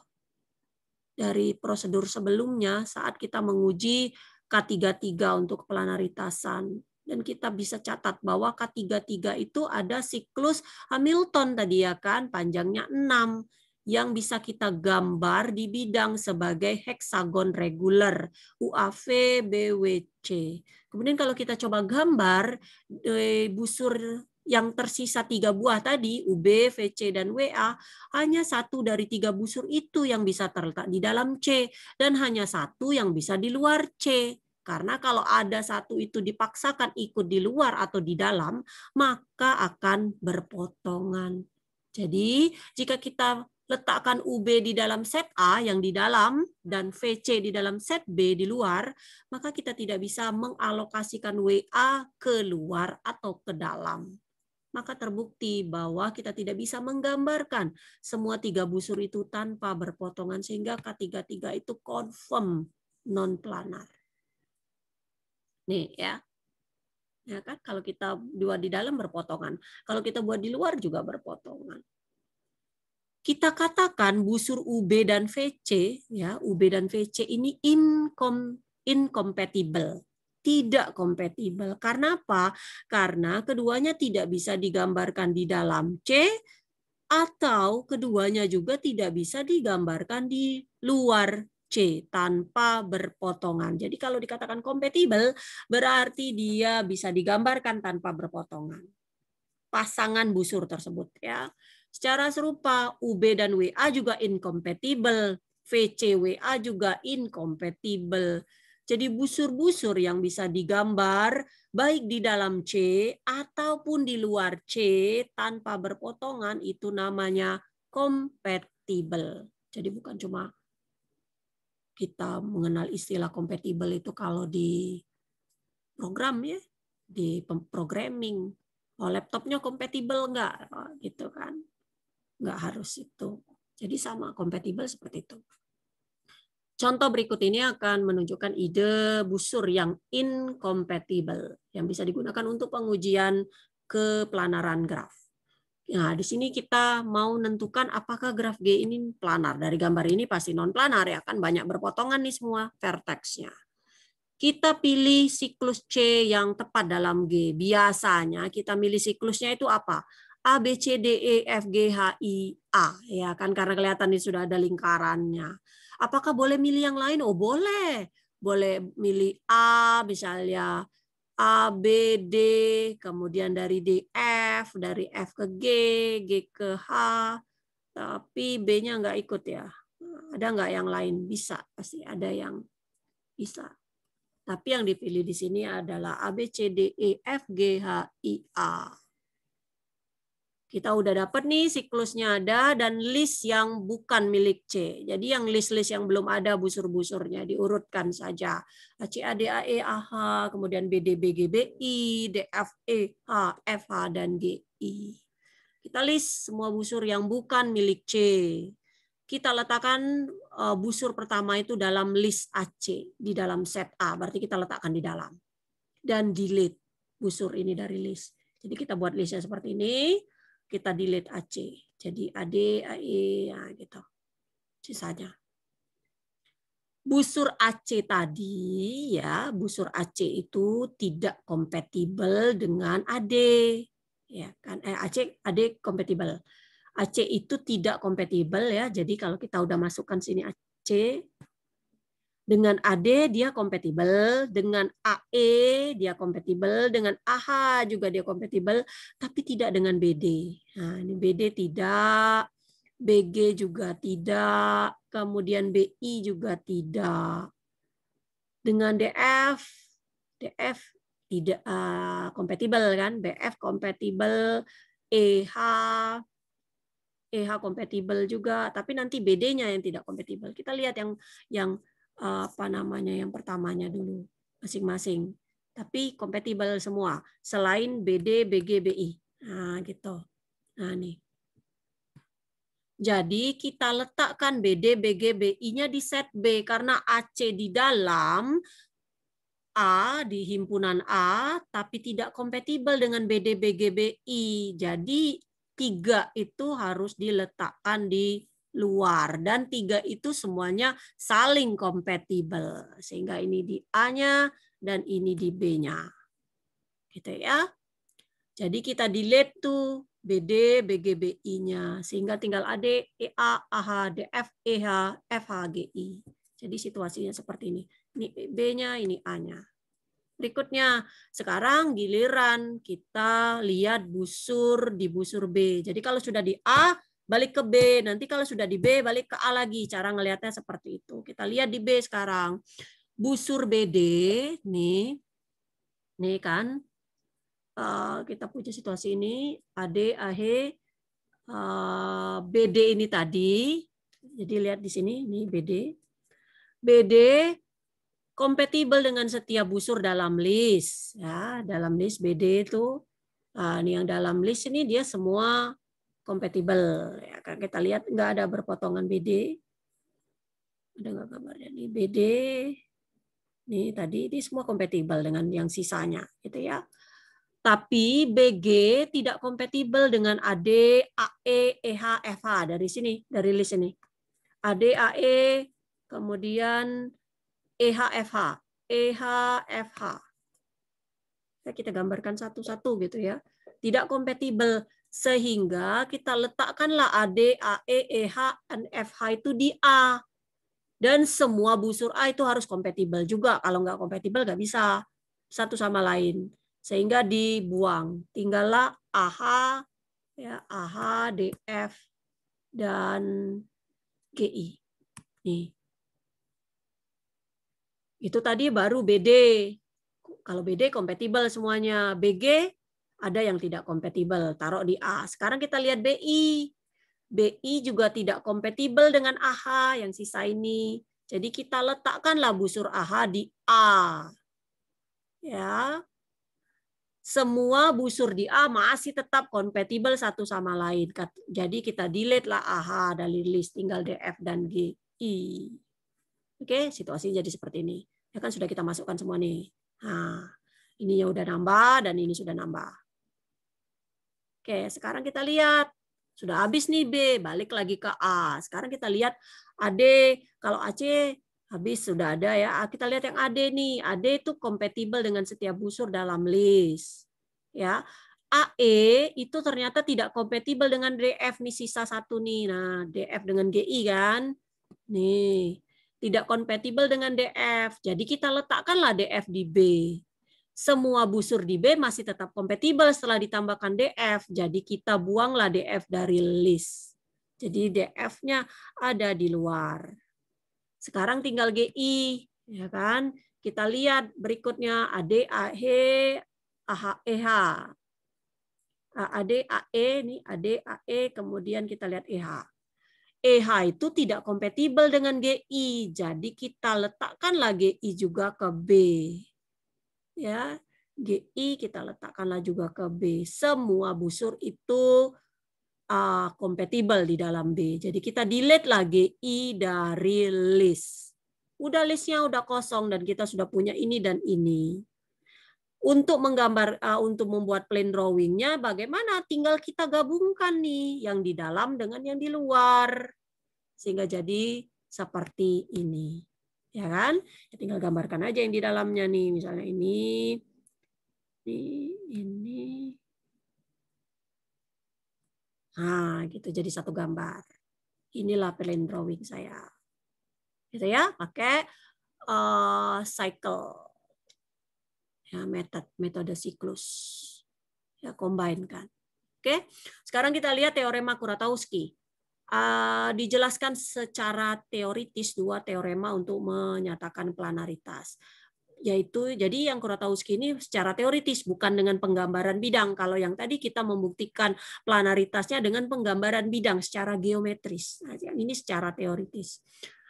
Speaker 1: dari prosedur sebelumnya saat kita menguji K33 untuk planaritasan dan kita bisa catat bahwa K33 itu ada siklus Hamilton tadi ya kan panjangnya 6 yang bisa kita gambar di bidang sebagai heksagon reguler UAV BWC. Kemudian kalau kita coba gambar eh, busur yang tersisa tiga buah tadi UB, VC, dan WA hanya satu dari tiga busur itu yang bisa terletak di dalam C dan hanya satu yang bisa di luar C. Karena kalau ada satu itu dipaksakan ikut di luar atau di dalam, maka akan berpotongan. Jadi, jika kita letakkan UB di dalam set A yang di dalam dan VC di dalam set B di luar, maka kita tidak bisa mengalokasikan WA keluar atau ke dalam. Maka terbukti bahwa kita tidak bisa menggambarkan semua tiga busur itu tanpa berpotongan sehingga K33 itu confirm non-planar. Nih ya, ya kan kalau kita buat di dalam berpotongan kalau kita buat di luar juga berpotongan kita katakan busur UB dan VC ya UB dan VC ini incom incompatible tidak kompatibel karena apa karena keduanya tidak bisa digambarkan di dalam C atau keduanya juga tidak bisa digambarkan di luar C tanpa berpotongan. Jadi kalau dikatakan kompatibel berarti dia bisa digambarkan tanpa berpotongan. Pasangan busur tersebut ya. Secara serupa, UB dan WA juga incompatible, VCWA juga incompatible. Jadi busur-busur yang bisa digambar baik di dalam C ataupun di luar C tanpa berpotongan itu namanya compatible. Jadi bukan cuma kita mengenal istilah compatible itu kalau di program ya, di programming. Oh, laptopnya compatible enggak? Oh, gitu kan nggak harus itu. Jadi sama kompatibel seperti itu. Contoh berikut ini akan menunjukkan ide busur yang incompatible yang bisa digunakan untuk pengujian keplanaran graf. Nah, di sini kita mau menentukan apakah graf G ini planar. Dari gambar ini pasti non-planar ya, kan banyak berpotongan nih semua vertexnya. Kita pilih siklus C yang tepat dalam G. Biasanya kita milih siklusnya itu apa? A B C D E F G H I A ya kan karena kelihatan ini sudah ada lingkarannya. Apakah boleh milih yang lain? Oh, boleh. Boleh milih A misalnya A B D kemudian dari D F dari F ke G, G ke H tapi B-nya nggak ikut ya. Ada nggak yang lain? Bisa, pasti ada yang bisa. Tapi yang dipilih di sini adalah A B C D E F G H I A. Kita udah dapat nih siklusnya ada dan list yang bukan milik C. Jadi yang list-list yang belum ada busur-busurnya diurutkan saja. HCA, AH, e, kemudian BDBGBI GBI, e, H, FH, dan GI. Kita list semua busur yang bukan milik C. Kita letakkan e, busur pertama itu dalam list AC, di dalam set A. Berarti kita letakkan di dalam. Dan delete busur ini dari list. Jadi kita buat listnya seperti ini kita delete AC. Jadi AD, AE, ya gitu. Sisanya. Busur AC tadi ya, busur AC itu tidak kompatibel dengan AD. Ya kan eh, AC AD kompatibel. AC itu tidak kompatibel ya. Jadi kalau kita udah masukkan sini AC dengan AD dia kompatibel, dengan AE dia kompatibel, dengan AH juga dia kompatibel, tapi tidak dengan BD. Nah, ini BD tidak, BG juga tidak, kemudian BI juga tidak. Dengan DF, DF tidak kompatibel uh, kan, BF kompatibel, EH EH kompatibel juga, tapi nanti BD-nya yang tidak kompatibel. Kita lihat yang yang apa namanya yang pertamanya dulu masing-masing. Tapi kompatibel semua selain BD, BG, BI. Nah, gitu. Nah, nih. Jadi kita letakkan BD, BG, BI-nya di set B karena AC di dalam A di himpunan A tapi tidak kompatibel dengan BD, BG, BI. Jadi tiga itu harus diletakkan di luar dan tiga itu semuanya saling kompatibel sehingga ini di A-nya dan ini di B-nya. Gitu ya. Jadi kita delete tuh BD, BGBI-nya sehingga tinggal AD, EA, AH, DF, EH, FHGI. Jadi situasinya seperti ini. Ini B-nya, ini A-nya. Berikutnya, sekarang giliran kita lihat busur di busur B. Jadi kalau sudah di A, balik ke B. Nanti kalau sudah di B, balik ke A lagi. Cara ngelihatnya seperti itu. Kita lihat di B sekarang. Busur BD, nih, nih kan, eh, kita punya situasi ini, AD, AH, uh, eh, BD ini tadi. Jadi lihat di sini, ini BD. BD kompatibel dengan setiap busur dalam list. ya Dalam list BD itu, uh, ini yang dalam list ini dia semua kompatibel ya kan kita lihat nggak ada berpotongan BD ada nggak kabarnya nih BD nih tadi ini semua kompatibel dengan yang sisanya gitu ya tapi BG tidak kompatibel dengan AD, AE, EH, FH dari sini dari list ini AD, AE kemudian EH, FH EH, FH kita gambarkan satu-satu gitu ya tidak kompatibel sehingga kita letakkanlah E, E, H, dan H itu di A. Dan semua busur A itu harus kompatibel juga. Kalau nggak kompatibel nggak bisa satu sama lain. Sehingga dibuang. Tinggallah AH, ya, AH, DF, dan GI. Nih. Itu tadi baru BD. Kalau BD kompatibel semuanya. BG ada yang tidak kompatibel, taruh di A. Sekarang kita lihat BI. BI juga tidak kompatibel dengan AH yang sisa ini. Jadi kita letakkanlah busur AH di A. Ya. Semua busur di A masih tetap kompatibel satu sama lain. Jadi kita delete lah AH dari list tinggal DF dan GI. Oke, situasi jadi seperti ini. Ya kan sudah kita masukkan semua nih. Nah, ini yang udah nambah dan ini sudah nambah. Oke, sekarang kita lihat. Sudah habis nih B, balik lagi ke A. Sekarang kita lihat AD. Kalau AC habis sudah ada ya. Kita lihat yang AD nih. AD itu kompatibel dengan setiap busur dalam list. Ya. AE itu ternyata tidak kompatibel dengan DF nih sisa satu nih. Nah, DF dengan GI kan. Nih, tidak kompatibel dengan DF. Jadi kita letakkanlah DF di B semua busur di B masih tetap kompatibel setelah ditambahkan DF. Jadi kita buanglah DF dari list. Jadi DF-nya ada di luar. Sekarang tinggal GI, ya kan? Kita lihat berikutnya AD, AH EH. AD, AE, ini AD, AE, kemudian kita lihat EH. EH itu tidak kompatibel dengan GI, jadi kita letakkanlah GI juga ke B ya GI kita letakkanlah juga ke B. Semua busur itu kompatibel ah, uh, di dalam B. Jadi kita delete lah GI dari list. Udah listnya udah kosong dan kita sudah punya ini dan ini. Untuk menggambar, uh, untuk membuat plan drawingnya, bagaimana? Tinggal kita gabungkan nih yang di dalam dengan yang di luar, sehingga jadi seperti ini ya kan? Ya, tinggal gambarkan aja yang di dalamnya nih, misalnya ini, ini, ini. Nah, gitu jadi satu gambar. Inilah plan drawing saya. Gitu ya, pakai uh, cycle. Ya, metode metode siklus. Ya, combine kan. Oke. Sekarang kita lihat teorema Kuratowski. Eh, dijelaskan secara teoritis dua teorema untuk menyatakan planaritas yaitu jadi yang Kuratowski ini secara teoritis bukan dengan penggambaran bidang kalau yang tadi kita membuktikan planaritasnya dengan penggambaran bidang secara geometris nah, yang ini secara teoritis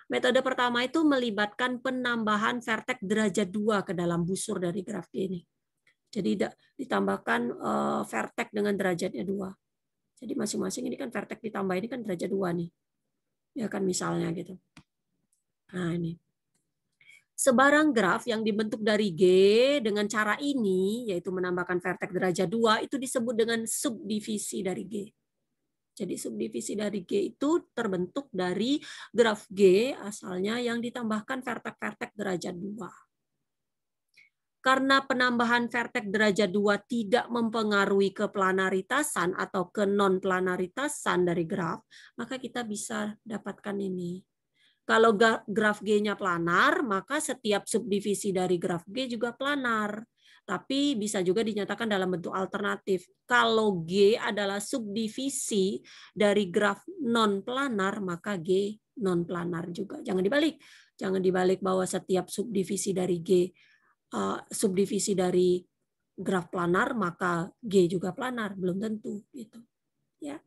Speaker 1: Metode pertama itu melibatkan penambahan vertek derajat dua ke dalam busur dari graf ini. Jadi ditambahkan eh, vertek dengan derajatnya dua jadi masing-masing ini kan vertek ditambah ini kan derajat dua nih. Ya kan misalnya gitu. Nah ini. Sebarang graf yang dibentuk dari G dengan cara ini, yaitu menambahkan vertek derajat dua itu disebut dengan subdivisi dari G. Jadi subdivisi dari G itu terbentuk dari graf G asalnya yang ditambahkan vertek-vertek derajat 2 karena penambahan vertek derajat 2 tidak mempengaruhi keplanaritasan atau ke non dari graf, maka kita bisa dapatkan ini. Kalau graf G-nya planar, maka setiap subdivisi dari graf G juga planar. Tapi bisa juga dinyatakan dalam bentuk alternatif. Kalau G adalah subdivisi dari graf non-planar, maka G non-planar juga. Jangan dibalik. Jangan dibalik bahwa setiap subdivisi dari G uh, subdivisi dari graf planar maka G juga planar, belum tentu gitu. Ya.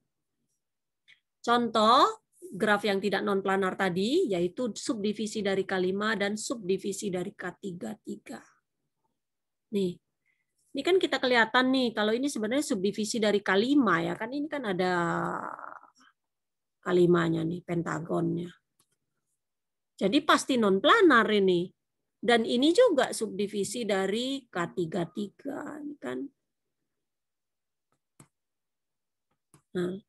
Speaker 1: Contoh graf yang tidak non planar tadi yaitu subdivisi dari K5 dan subdivisi dari K33. Nih. Ini kan kita kelihatan nih kalau ini sebenarnya subdivisi dari K5 ya kan ini kan ada k nih pentagonnya. Jadi pasti non planar ini. Dan ini juga subdivisi dari K33 kan. Nah.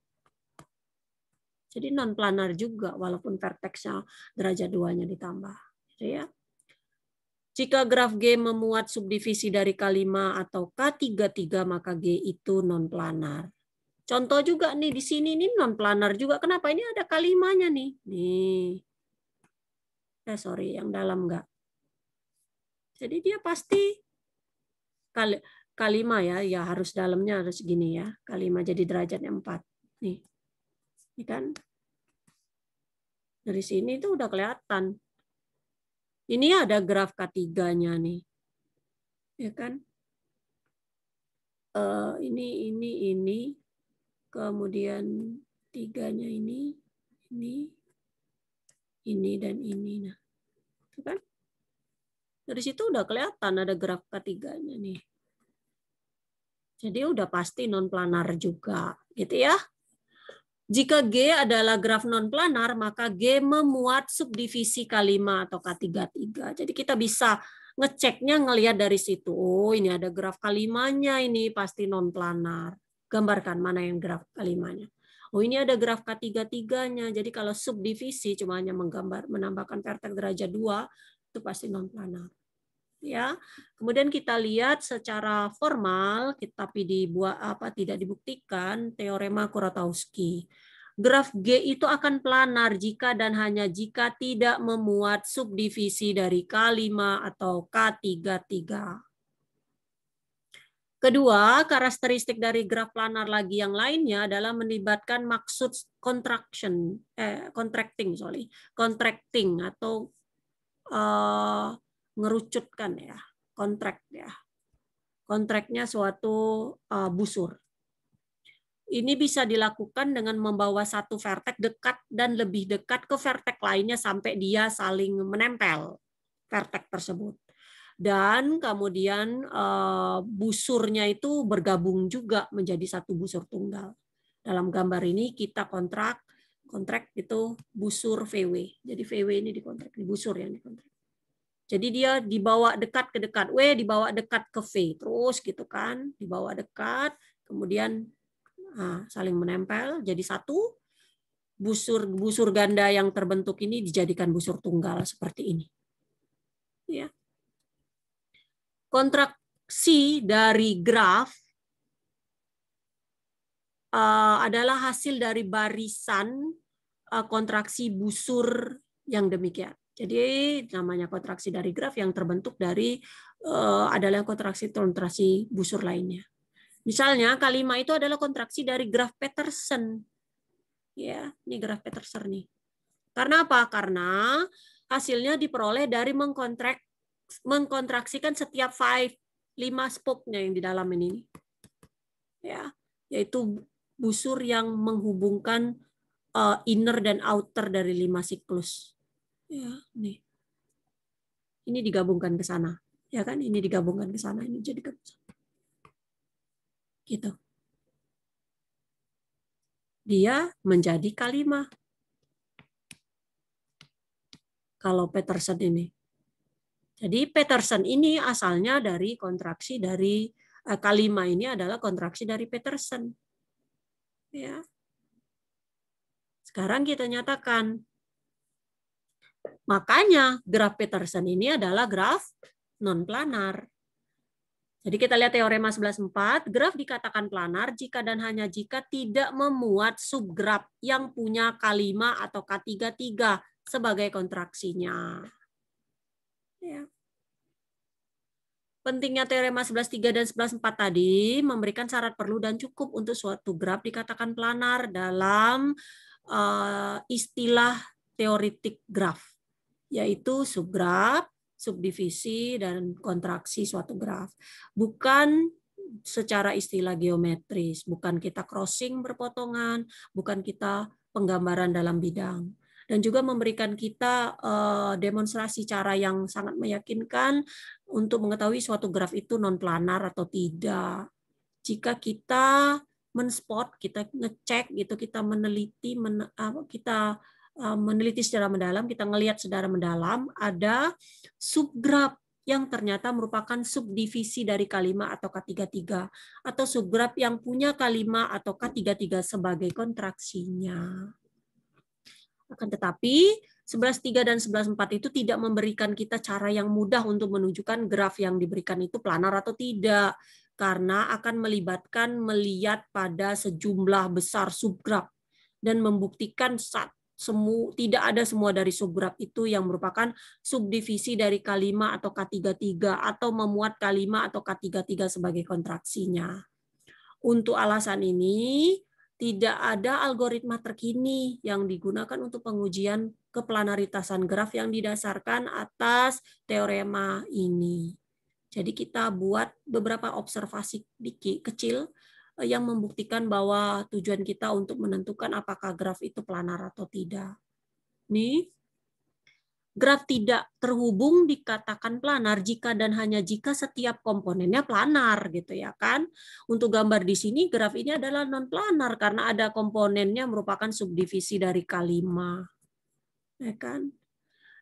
Speaker 1: Jadi non planar juga walaupun vertexnya derajat duanya ditambah gitu ya. Jika graf G memuat subdivisi dari K5 atau K33 maka G itu non planar. Contoh juga nih di sini ini non planar juga. Kenapa ini ada k 5 nih? Nih. Eh sorry yang dalam enggak. Jadi dia pasti kalimat kalima ya, ya harus dalamnya harus gini ya. Kalima jadi derajatnya empat Nih. Ini kan. Dari sini itu udah kelihatan. Ini ada graf k ketiganya nih. Ya kan? Uh, ini ini ini kemudian tiganya ini ini ini dan ini nah. Itu kan? Dari situ udah kelihatan ada gerak ketiganya nih. Jadi udah pasti non-planar juga, gitu ya. Jika G adalah graf non-planar, maka G memuat subdivisi K5 atau K33. Jadi kita bisa ngeceknya ngelihat dari situ. Oh, ini ada graf kalimanya ini pasti non-planar. Gambarkan mana yang graf kalimanya. Oh, ini ada graf K33-nya. Jadi kalau subdivisi cuma hanya menggambar menambahkan vertex derajat 2, itu pasti non Ya. Kemudian kita lihat secara formal tapi dibuat apa tidak dibuktikan teorema Kuratowski. Graf G itu akan planar jika dan hanya jika tidak memuat subdivisi dari K5 atau K33. Kedua, karakteristik dari graf planar lagi yang lainnya adalah melibatkan maksud contraction, eh, contracting, sorry, contracting atau uh, ngerucutkan ya kontrak ya kontraknya suatu uh, busur. Ini bisa dilakukan dengan membawa satu vertek dekat dan lebih dekat ke vertek lainnya sampai dia saling menempel vertek tersebut. Dan kemudian eh, busurnya itu bergabung juga menjadi satu busur tunggal. Dalam gambar ini kita kontrak kontrak itu busur VW. Jadi VW ini dikontrak, dibusur yang dikontrak. Jadi dia dibawa dekat ke dekat W, dibawa dekat ke V, terus gitu kan, dibawa dekat, kemudian nah, saling menempel jadi satu. Busur busur ganda yang terbentuk ini dijadikan busur tunggal seperti ini. Ya. Kontraksi dari graf Eh, adalah hasil dari barisan eh, kontraksi busur yang demikian. Jadi namanya kontraksi dari graf yang terbentuk dari eh, adalah kontraksi-kontraksi busur lainnya. Misalnya kalimat itu adalah kontraksi dari graf Peterson. Ya, ini graf Peterson nih. Karena apa? Karena hasilnya diperoleh dari mengkontrak mengkontraksikan setiap five, lima spoknya yang di dalam ini. Ya, yaitu busur yang menghubungkan uh, inner dan outer dari lima siklus. Ya, nih. Ini digabungkan ke sana. Ya kan? Ini digabungkan ke sana, ini jadi ke Gitu. Dia menjadi kalimah. Kalau Peterson ini. Jadi Peterson ini asalnya dari kontraksi dari eh, kalima ini adalah kontraksi dari Peterson ya. Sekarang kita nyatakan. Makanya graf Peterson ini adalah graf non-planar. Jadi kita lihat teorema 11.4, graf dikatakan planar jika dan hanya jika tidak memuat subgraf yang punya K5 atau K33 sebagai kontraksinya. Pentingnya teorema 11.3 dan 11.4 tadi memberikan syarat perlu dan cukup untuk suatu graf dikatakan planar dalam uh, istilah teoritik graf, yaitu subgraf, subdivisi, dan kontraksi suatu graf. Bukan secara istilah geometris, bukan kita crossing berpotongan, bukan kita penggambaran dalam bidang dan juga memberikan kita eh, demonstrasi cara yang sangat meyakinkan untuk mengetahui suatu graf itu non planar atau tidak. Jika kita menspot, kita ngecek gitu, kita meneliti, men, kita eh, meneliti secara mendalam, kita ngelihat secara mendalam ada subgraf yang ternyata merupakan subdivisi dari kalimat atau K33 atau subgraf yang punya kalimat atau K33 sebagai kontraksinya. Akan tetapi 11.3 dan 11.4 itu tidak memberikan kita cara yang mudah untuk menunjukkan graf yang diberikan itu planar atau tidak karena akan melibatkan melihat pada sejumlah besar subgraf dan membuktikan saat semu, tidak ada semua dari subgraf itu yang merupakan subdivisi dari K5 atau K33 atau memuat K5 atau K33 sebagai kontraksinya. Untuk alasan ini, tidak ada algoritma terkini yang digunakan untuk pengujian keplanaritasan graf yang didasarkan atas teorema ini. Jadi kita buat beberapa observasi kecil eh, yang membuktikan bahwa tujuan kita untuk menentukan apakah graf itu planar atau tidak. Nih, graf tidak terhubung dikatakan planar jika dan hanya jika setiap komponennya planar gitu ya kan. Untuk gambar di sini graf ini adalah non planar karena ada komponennya merupakan subdivisi dari k Ya kan?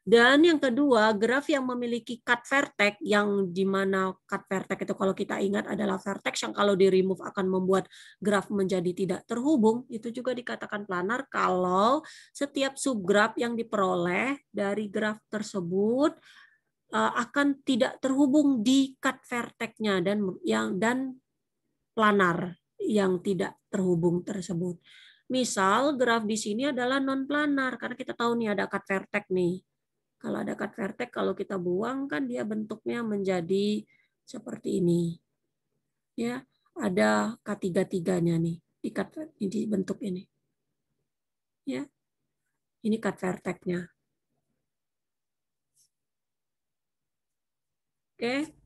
Speaker 1: Dan yang kedua, graf yang memiliki cut vertex yang di mana cut vertex itu kalau kita ingat adalah vertex yang kalau di remove akan membuat graf menjadi tidak terhubung, itu juga dikatakan planar kalau setiap subgraf yang diperoleh dari graf tersebut eh, akan tidak terhubung di cut vertex-nya dan yang dan planar yang tidak terhubung tersebut. Misal graf di sini adalah non planar karena kita tahu nih ada cut vertex nih kalau ada card vertex, kalau kita buang kan dia bentuknya menjadi seperti ini. Ya, ada K33-nya nih di ini bentuk ini. Ya. Ini card vertex-nya. Oke. Okay.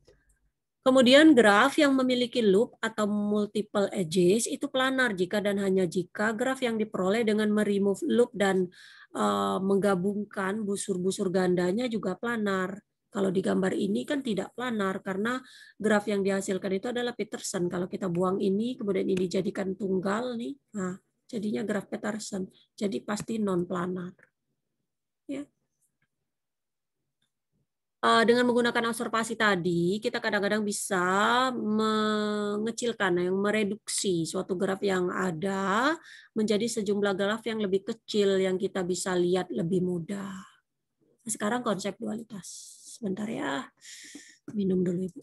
Speaker 1: Kemudian graf yang memiliki loop atau multiple edges itu planar jika dan hanya jika graf yang diperoleh dengan meremove loop dan uh, menggabungkan busur-busur gandanya juga planar. Kalau di gambar ini kan tidak planar karena graf yang dihasilkan itu adalah Peterson. Kalau kita buang ini kemudian ini dijadikan tunggal nih, nah jadinya graf Peterson. Jadi pasti non planar. Ya. Eh, dengan menggunakan observasi tadi, kita kadang-kadang bisa mengecilkan, yang mereduksi suatu graf yang ada menjadi sejumlah graf yang lebih kecil yang kita bisa lihat lebih mudah. Sekarang konsep dualitas. Sebentar ya, minum dulu Ibu.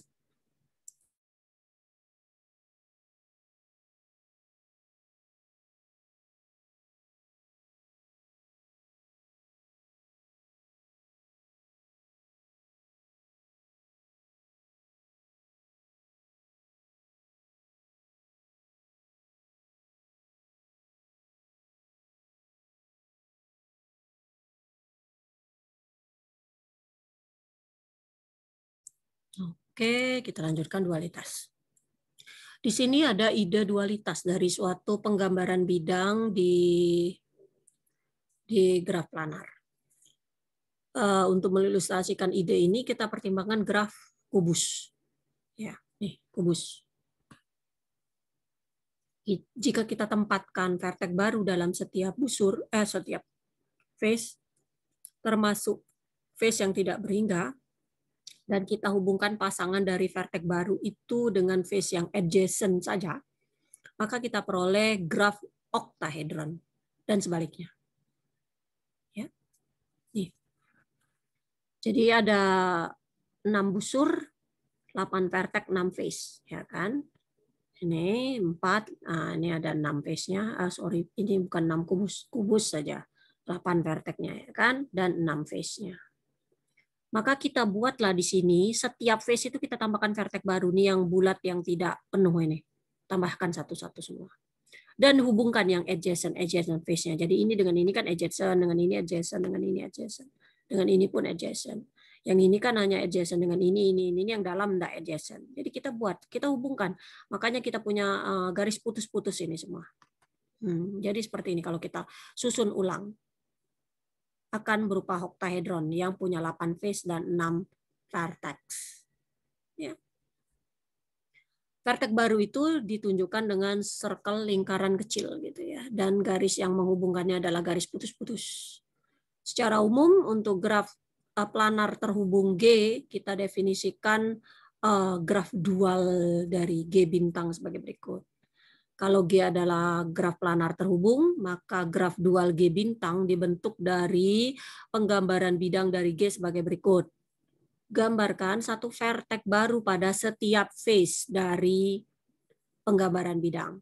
Speaker 1: Oke, kita lanjutkan dualitas. Di sini ada ide dualitas dari suatu penggambaran bidang di di graf planar. Eh, untuk mengilustrasikan ide ini kita pertimbangkan graf kubus. Ya, nih kubus. Jika kita tempatkan vertek baru dalam setiap busur eh setiap face termasuk face yang tidak berhingga, dan kita hubungkan pasangan dari vertex baru itu dengan face yang adjacent saja, maka kita peroleh graf oktahedron dan sebaliknya. Ya. Nih. Jadi ada 6 busur, 8 vertex, 6 face, ya kan? Ini 4, nah ini ada 6 face-nya. Ah, sorry, ini bukan 6 kubus, kubus saja. 8 vertex-nya ya kan dan 6 face-nya. Maka kita buatlah di sini, setiap face itu kita tambahkan vertex baru nih yang bulat yang tidak penuh ini. Tambahkan satu-satu semua. Dan hubungkan yang adjacent, adjacent face-nya. Jadi ini dengan ini kan adjacent, dengan ini adjacent, dengan ini adjacent. Dengan ini pun adjacent. Yang ini kan hanya adjacent dengan ini, ini, ini, ini yang dalam tidak adjacent. Jadi kita buat, kita hubungkan. Makanya kita punya eh, garis putus-putus ini semua. Hmm, jadi seperti ini kalau kita susun ulang akan berupa hoktahedron yang punya 8 face dan 6 vertex. Ya. Vertex baru itu ditunjukkan dengan circle lingkaran kecil gitu ya dan garis yang menghubungkannya adalah garis putus-putus. Secara umum untuk graf eh, planar terhubung G kita definisikan eh, graf dual dari G bintang sebagai berikut kalau G adalah graf planar terhubung, maka graf dual G bintang dibentuk dari penggambaran bidang dari G sebagai berikut. Gambarkan satu vertek baru pada setiap face dari penggambaran bidang.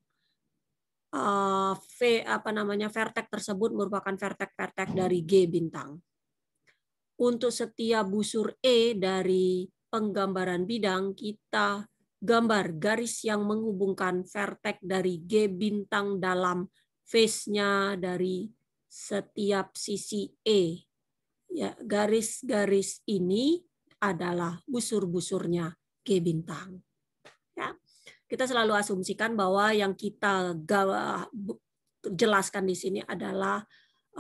Speaker 1: Uh, v apa namanya vertek tersebut merupakan vertek vertex dari G bintang. Untuk setiap busur E dari penggambaran bidang kita gambar garis yang menghubungkan vertek dari G bintang dalam face-nya dari setiap sisi E. Ya, garis-garis ini adalah busur-busurnya G bintang. Ya. Kita selalu asumsikan bahwa yang kita jelaskan di sini adalah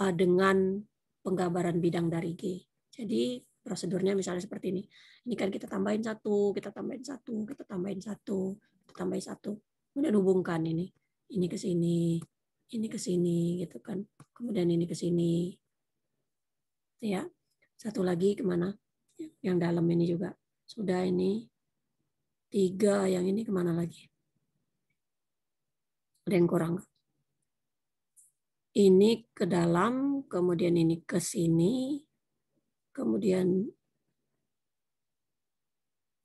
Speaker 1: eh, dengan penggambaran bidang dari G. Jadi prosedurnya misalnya seperti ini. Ini kan kita tambahin satu, kita tambahin satu, kita tambahin satu, kita tambahin satu. Kemudian hubungkan ini, ini ke sini, ini ke sini gitu kan. Kemudian ini ke sini. Ya. Satu lagi kemana? Yang dalam ini juga. Sudah ini. Tiga, yang ini kemana lagi? Ada yang kurang. Ini ke dalam, kemudian ini ke sini,
Speaker 2: Kemudian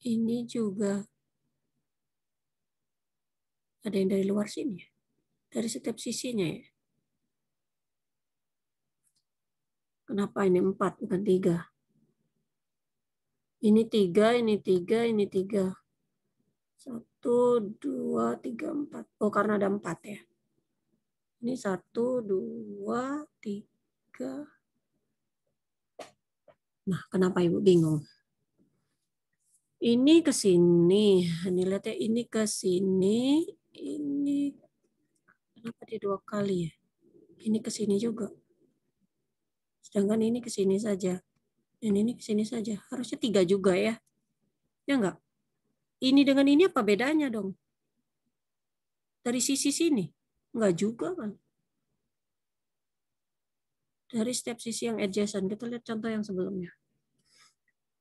Speaker 1: ini juga ada yang dari luar sini ya? Dari setiap sisinya ya. Kenapa ini empat bukan tiga? Ini tiga, ini tiga, ini tiga. Satu, dua, tiga, empat. Oh, karena ada empat ya. Ini satu, dua, tiga, Nah, kenapa Ibu bingung? Ini ke sini. Ini lihat ya, ini ke sini. Ini kenapa di dua kali ya? Ini ke sini juga. Sedangkan ini ke sini saja. Dan ini ke sini saja. Harusnya tiga juga ya. Ya enggak? Ini dengan ini apa bedanya dong? Dari sisi sini? Enggak juga kan? dari setiap sisi yang adjacent. Kita lihat contoh yang sebelumnya.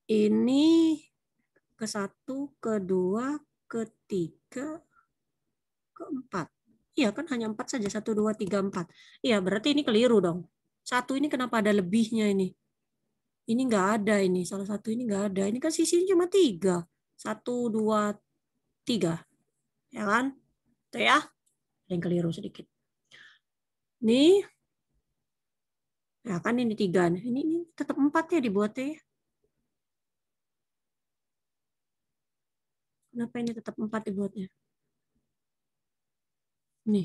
Speaker 1: Ini ke satu, ke dua, ketiga, keempat. Iya kan hanya empat saja satu dua tiga empat. Iya berarti ini keliru dong. Satu ini kenapa ada lebihnya ini? Ini nggak ada ini. Salah satu ini nggak ada. Ini kan sisi cuma tiga. Satu dua tiga. Ya kan? Itu ya. Ada yang keliru sedikit. Nih Ya kan ini tiga. Ini, ini tetap empat ya dibuatnya ya. Kenapa ini tetap empat dibuatnya? Nih.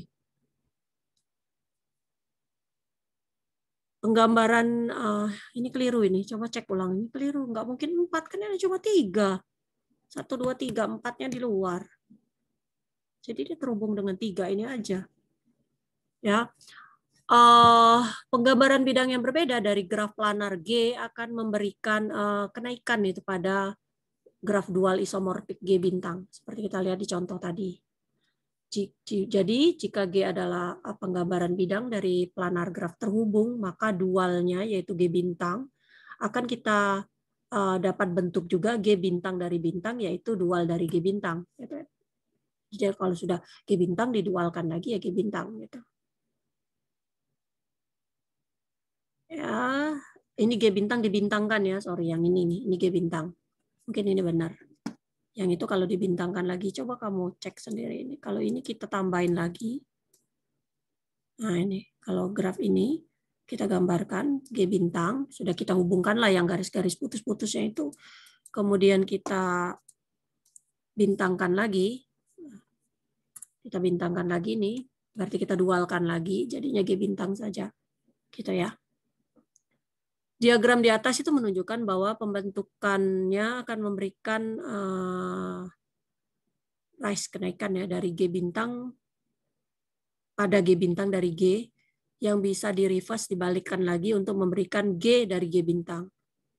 Speaker 1: Penggambaran uh, ini keliru ini. Coba cek ulang. Ini keliru. Nggak mungkin empat. Kan ini cuma tiga. Satu, dua, tiga. Empatnya di luar. Jadi dia terhubung dengan tiga ini aja. Ya, uh, penggambaran bidang yang berbeda dari graf planar G akan memberikan uh, kenaikan itu pada graf dual isomorfik G bintang seperti kita lihat di contoh tadi. Jadi jika G adalah eh, penggambaran bidang dari planar graf terhubung, maka dualnya yaitu G bintang akan kita uh, dapat bentuk juga G bintang dari bintang yaitu dual dari G bintang. Gitu. Jadi kalau sudah G bintang didualkan lagi ya G bintang gitu. ini G bintang dibintangkan ya, sorry yang ini nih, ini G bintang. Mungkin ini benar. Yang itu kalau dibintangkan lagi, coba kamu cek sendiri ini. Kalau ini kita tambahin lagi. Nah ini, kalau graf ini kita gambarkan G bintang, sudah kita hubungkan lah yang garis-garis putus-putusnya itu. Kemudian kita bintangkan lagi. Kita bintangkan lagi nih, berarti kita dualkan lagi, jadinya G bintang saja. Gitu ya. Diagram di atas itu menunjukkan bahwa pembentukannya akan memberikan uh, rise kenaikan ya dari G bintang pada G bintang dari G yang bisa di reverse dibalikkan lagi untuk memberikan G dari G bintang.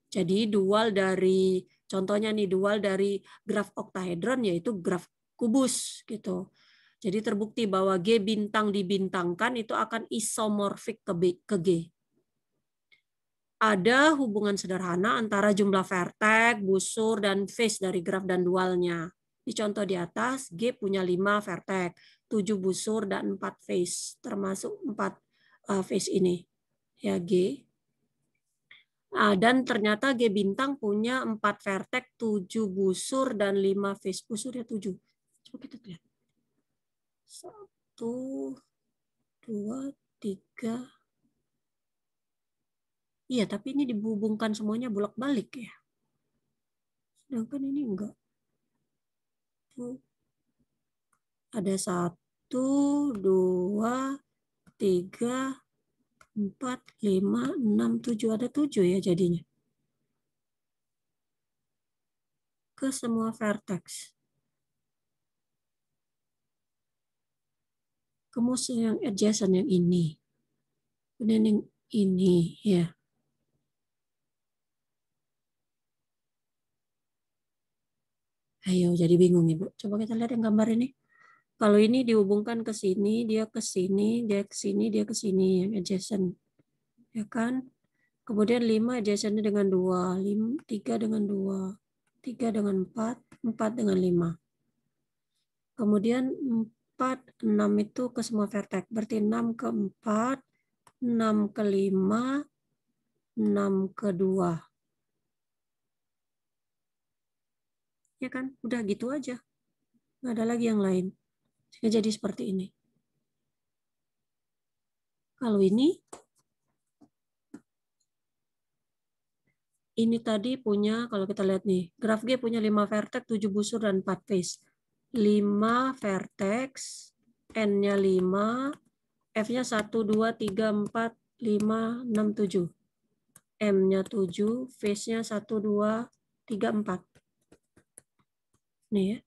Speaker 1: Jadi dual dari contohnya nih dual dari graf oktahedron yaitu graf kubus gitu. Jadi terbukti bahwa G bintang dibintangkan itu akan isomorfik ke, B, ke G ada hubungan sederhana antara jumlah vertex, busur, dan face dari graf dan dualnya. Di contoh di atas, G punya 5 vertex, 7 busur, dan 4 face, termasuk 4 eh, face ini. Ya, G. Nah, dan ternyata G bintang punya 4 vertex, 7 busur, dan 5 face. Busur ya 7. Coba kita lihat. 1, 2, 3, Iya, tapi ini dihubungkan semuanya bolak-balik ya. Sedangkan ini enggak. Tuh. Ada satu, dua, tiga, empat, lima, enam, tujuh. Ada tujuh ya jadinya. Ke semua vertex. Kemudian yang adjacent yang ini. Kemudian yang ini ya Ayo, jadi bingung Ibu. Coba kita lihat yang gambar ini. Kalau ini dihubungkan ke sini, dia ke sini, dia ke sini, dia ke sini, adjacent. Ya kan? Kemudian 5 adjacentnya dengan 2, 3 dengan 2, 3 dengan 4, 4 dengan 5. Kemudian 4, 6 itu ke semua vertex. Berarti 6 ke 4, 6 ke 5, 6 ke 2. ya kan? Udah gitu aja. Nggak ada lagi yang lain. Ya, jadi seperti ini. Kalau ini, ini tadi punya, kalau kita lihat nih, graf G punya 5 vertex, 7 busur, dan 4 face. 5 vertex, N-nya 5, F-nya 1, 2, 3, 4, 5, 6, 7. M-nya 7, face-nya 1, 2, 3, 4. Nih ya.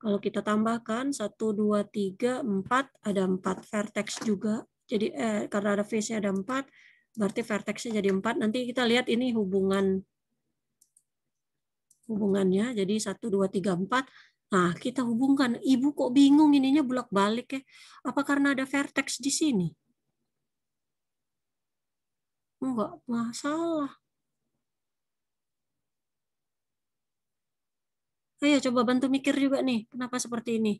Speaker 1: Kalau kita tambahkan 1, 2, 3, 4, ada 4 vertex juga. Jadi eh, karena ada face-nya ada 4, berarti vertexnya jadi 4. Nanti kita lihat ini hubungan hubungannya. Jadi 1, 2, 3, 4. Nah, kita hubungkan. Ibu kok bingung ininya bolak-balik ya? Apa karena ada vertex di sini? enggak masalah. Ayo coba bantu mikir juga nih, kenapa seperti ini?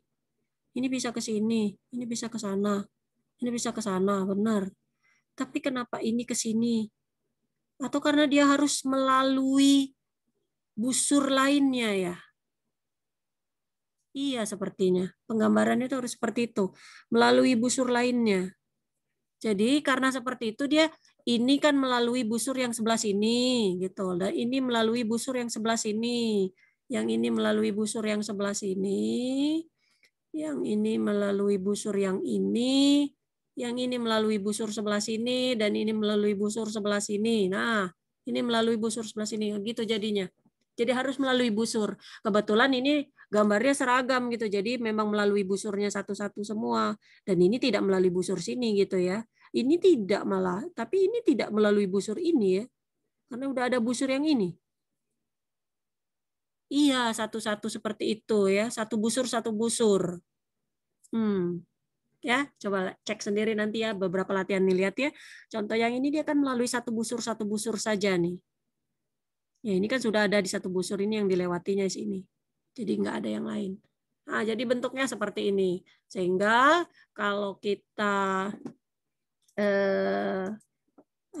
Speaker 1: Ini bisa ke sini, ini bisa ke sana, ini bisa ke sana, benar. Tapi kenapa ini ke sini? Atau karena dia harus melalui busur lainnya ya? Iya sepertinya. Penggambarannya itu harus seperti itu. Melalui busur lainnya. Jadi karena seperti itu dia ini kan melalui busur yang sebelah sini gitu. Dan ini melalui busur yang sebelah sini. Yang ini melalui busur yang sebelah sini. Yang ini melalui busur yang ini. Yang ini melalui busur sebelah sini dan ini melalui busur sebelah sini. Nah, ini melalui busur sebelah sini gitu jadinya. Jadi harus melalui busur. Kebetulan ini gambarnya seragam gitu. Jadi memang melalui busurnya satu-satu semua dan ini tidak melalui busur sini gitu ya. Ini tidak malah, tapi ini tidak melalui busur ini ya. Karena udah ada busur yang ini. Iya, satu-satu seperti itu ya. Satu busur, satu busur. Hmm. Ya, coba cek sendiri nanti ya beberapa latihan nih lihat ya. Contoh yang ini dia kan melalui satu busur satu busur saja nih. Ya, ini kan sudah ada di satu busur ini yang dilewatinya di sini. Jadi nggak ada yang lain. Nah, jadi bentuknya seperti ini. Sehingga kalau kita eh,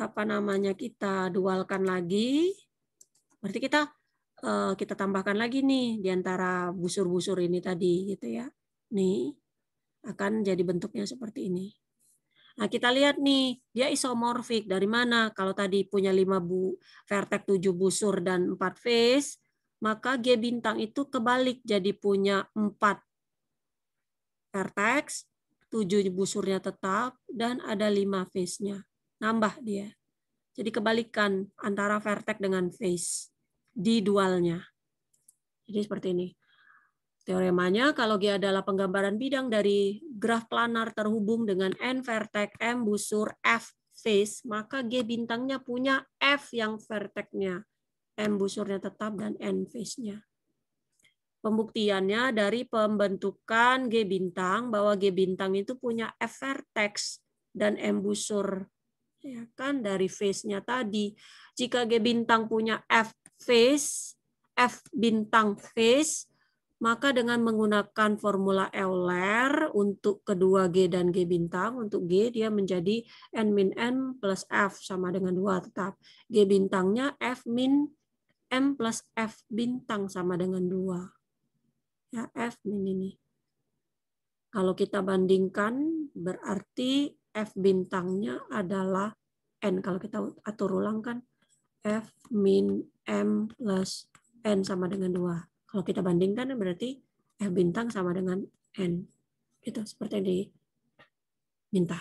Speaker 1: apa namanya kita dualkan lagi, berarti kita eh, kita tambahkan lagi nih di antara busur-busur ini tadi gitu ya. Nih akan jadi bentuknya seperti ini. Nah, kita lihat nih, dia isomorfik dari mana? Kalau tadi punya 5 bu, vertek 7 busur dan empat face, maka G bintang itu kebalik jadi punya empat vertex tujuh busurnya tetap, dan ada lima face-nya. Nambah dia. Jadi kebalikan antara vertex dengan face di dualnya. Jadi seperti ini. Teoremanya kalau G adalah penggambaran bidang dari graf planar terhubung dengan N vertex, M busur, F face, maka G bintangnya punya F yang vertexnya, M busurnya tetap, dan N face-nya. Pembuktiannya dari pembentukan G bintang bahwa G bintang itu punya F vertex dan embusur Ya kan dari face-nya tadi. Jika G bintang punya F face, F bintang face, maka dengan menggunakan formula Euler untuk kedua G dan G bintang, untuk G dia menjadi N min M plus F sama dengan 2 tetap. G bintangnya F min M plus F bintang sama dengan 2 ya F min ini. Kalau kita bandingkan berarti F bintangnya adalah N. Kalau kita atur ulang kan F min M plus N sama dengan 2. Kalau kita bandingkan berarti F bintang sama dengan N. Itu seperti yang diminta.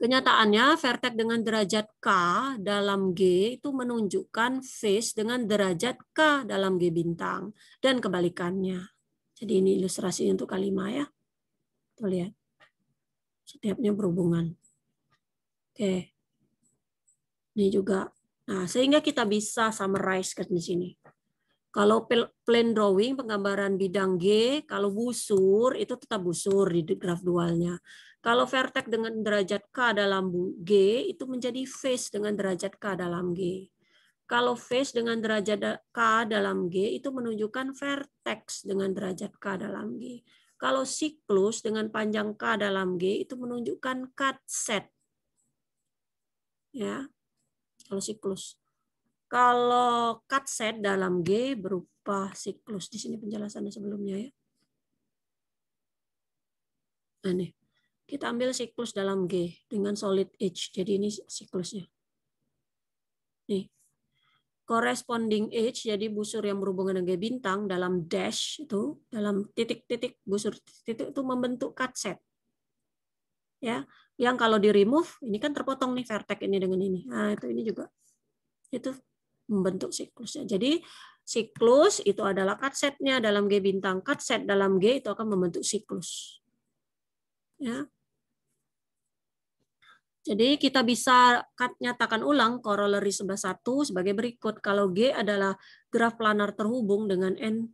Speaker 1: Kenyataannya vertek dengan derajat K dalam G itu menunjukkan face dengan derajat K dalam G bintang dan kebalikannya. Jadi ini ilustrasi untuk kalima ya. Tuh lihat. Setiapnya berhubungan. Oke. Ini juga. Nah, sehingga kita bisa summarize di sini. Kalau plan drawing, penggambaran bidang G, kalau busur, itu tetap busur di graf dualnya. Kalau vertex dengan derajat K dalam G, itu menjadi face dengan derajat K dalam G. Kalau face dengan derajat K dalam G, itu menunjukkan vertex dengan derajat K dalam G. Kalau siklus dengan panjang K dalam G, itu menunjukkan cut set. Ya, kalau siklus. Kalau cut set dalam G berupa siklus. Di sini penjelasannya sebelumnya ya. Nah, nih. Kita ambil siklus dalam G dengan solid edge. Jadi ini siklusnya. Nih. Corresponding edge, jadi busur yang berhubungan dengan G bintang dalam dash itu, dalam titik-titik busur titik itu membentuk cut set. Ya, yang kalau di remove, ini kan terpotong nih vertex ini dengan ini. Nah, itu ini juga. Itu membentuk siklusnya. Jadi siklus itu adalah katsetnya dalam G bintang. Katset dalam G itu akan membentuk siklus. Ya. Jadi kita bisa cut, nyatakan ulang korolari sebelah satu sebagai berikut. Kalau G adalah graf planar terhubung dengan N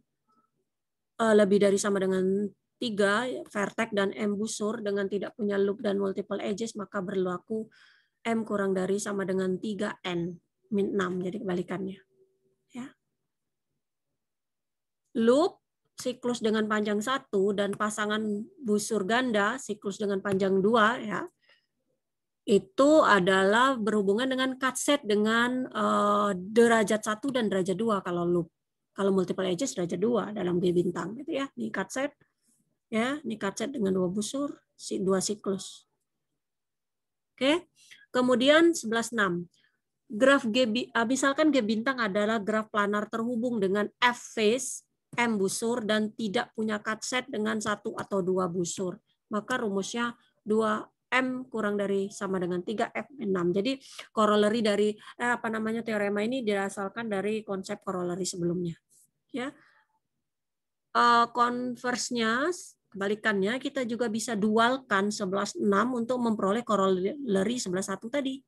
Speaker 1: eh, lebih dari sama dengan 3, vertek dan M busur dengan tidak punya loop dan multiple edges, maka berlaku M kurang dari sama dengan 3N min 6, jadi kebalikannya. Ya. Loop siklus dengan panjang satu dan pasangan busur ganda siklus dengan panjang dua ya itu adalah berhubungan dengan cut set dengan uh, derajat satu dan derajat dua kalau loop kalau multiple edges derajat dua dalam G bintang gitu ya ini cut set ya ini cut set dengan dua busur dua siklus oke kemudian 11.6 graf G, ah, misalkan G bintang adalah graf planar terhubung dengan F face, M busur, dan tidak punya set dengan satu atau dua busur. Maka rumusnya 2M kurang dari sama dengan 3F 6. Jadi corollary dari eh, apa namanya teorema ini dirasalkan dari konsep corollary sebelumnya. Ya. Konversnya eh, kebalikannya kita juga bisa dualkan 11 6 untuk memperoleh corollary 11 1 tadi.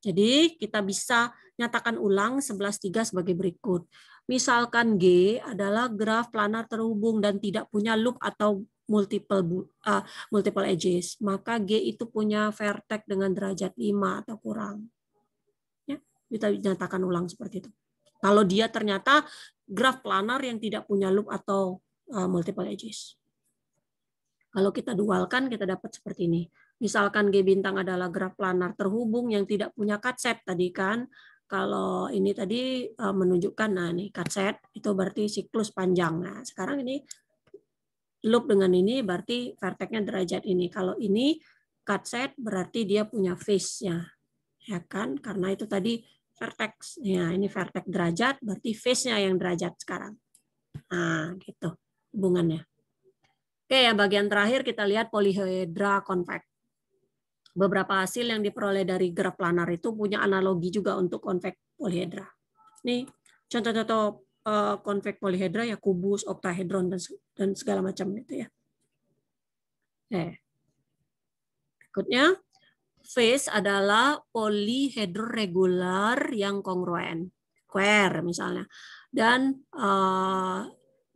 Speaker 1: Jadi kita bisa nyatakan ulang 11.3 sebagai berikut. Misalkan G adalah graf planar terhubung dan tidak punya loop atau multiple uh, multiple edges, maka G itu punya vertex dengan derajat 5 atau kurang. Ya, kita nyatakan ulang seperti itu. Kalau dia ternyata graf planar yang tidak punya loop atau uh, multiple edges. Kalau kita dualkan, kita dapat seperti ini. Misalkan G bintang adalah gerak planar terhubung yang tidak punya katset tadi kan. Kalau ini tadi e, menunjukkan, nah ini katset, itu berarti siklus panjang. Nah sekarang ini loop dengan ini berarti verteknya derajat ini. Kalau ini katset berarti dia punya face-nya. Ya kan? Karena itu tadi vertex. Ya, ini vertex derajat, berarti face-nya yang derajat sekarang. Nah, gitu hubungannya. Oke ya, bagian terakhir kita lihat polihedra konveks beberapa hasil yang diperoleh dari graf planar itu punya analogi juga untuk konvek polihedra. Nih, contoh-contoh eh, konvek polihedra ya kubus, oktahedron dan segala macam itu ya. Eh, Berikutnya face adalah polihedron regular yang kongruen, square misalnya. Dan uh,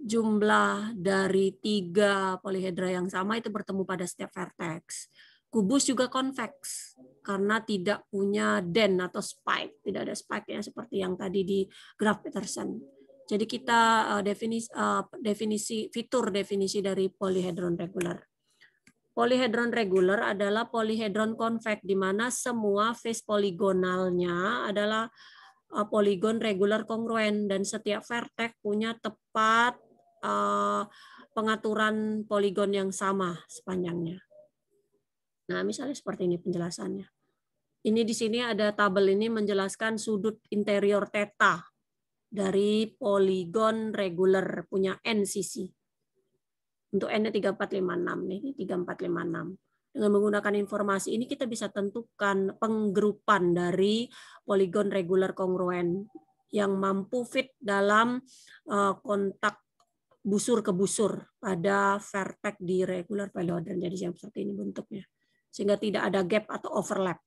Speaker 1: jumlah dari tiga polihedra yang sama itu bertemu pada setiap vertex. Kubus juga konveks karena tidak punya den atau spike, tidak ada spike-nya seperti yang tadi di graf Peterson. Jadi kita eh, definisi, eh, definisi fitur definisi dari polyhedron regular. Polyhedron regular adalah polyhedron convex di mana semua face poligonalnya adalah eh, poligon regular kongruen dan setiap vertex punya tepat pengaturan poligon yang sama sepanjangnya. Nah, misalnya seperti ini penjelasannya. Ini di sini ada tabel ini menjelaskan sudut interior teta dari poligon reguler punya n sisi. Untuk N-nya 3456 nih, 3456. Dengan menggunakan informasi ini kita bisa tentukan penggrupan dari poligon reguler kongruen yang mampu fit dalam eh, kontak busur ke busur pada vertex di regular pelodern. Jadi yang seperti ini bentuknya sehingga tidak ada gap atau overlap.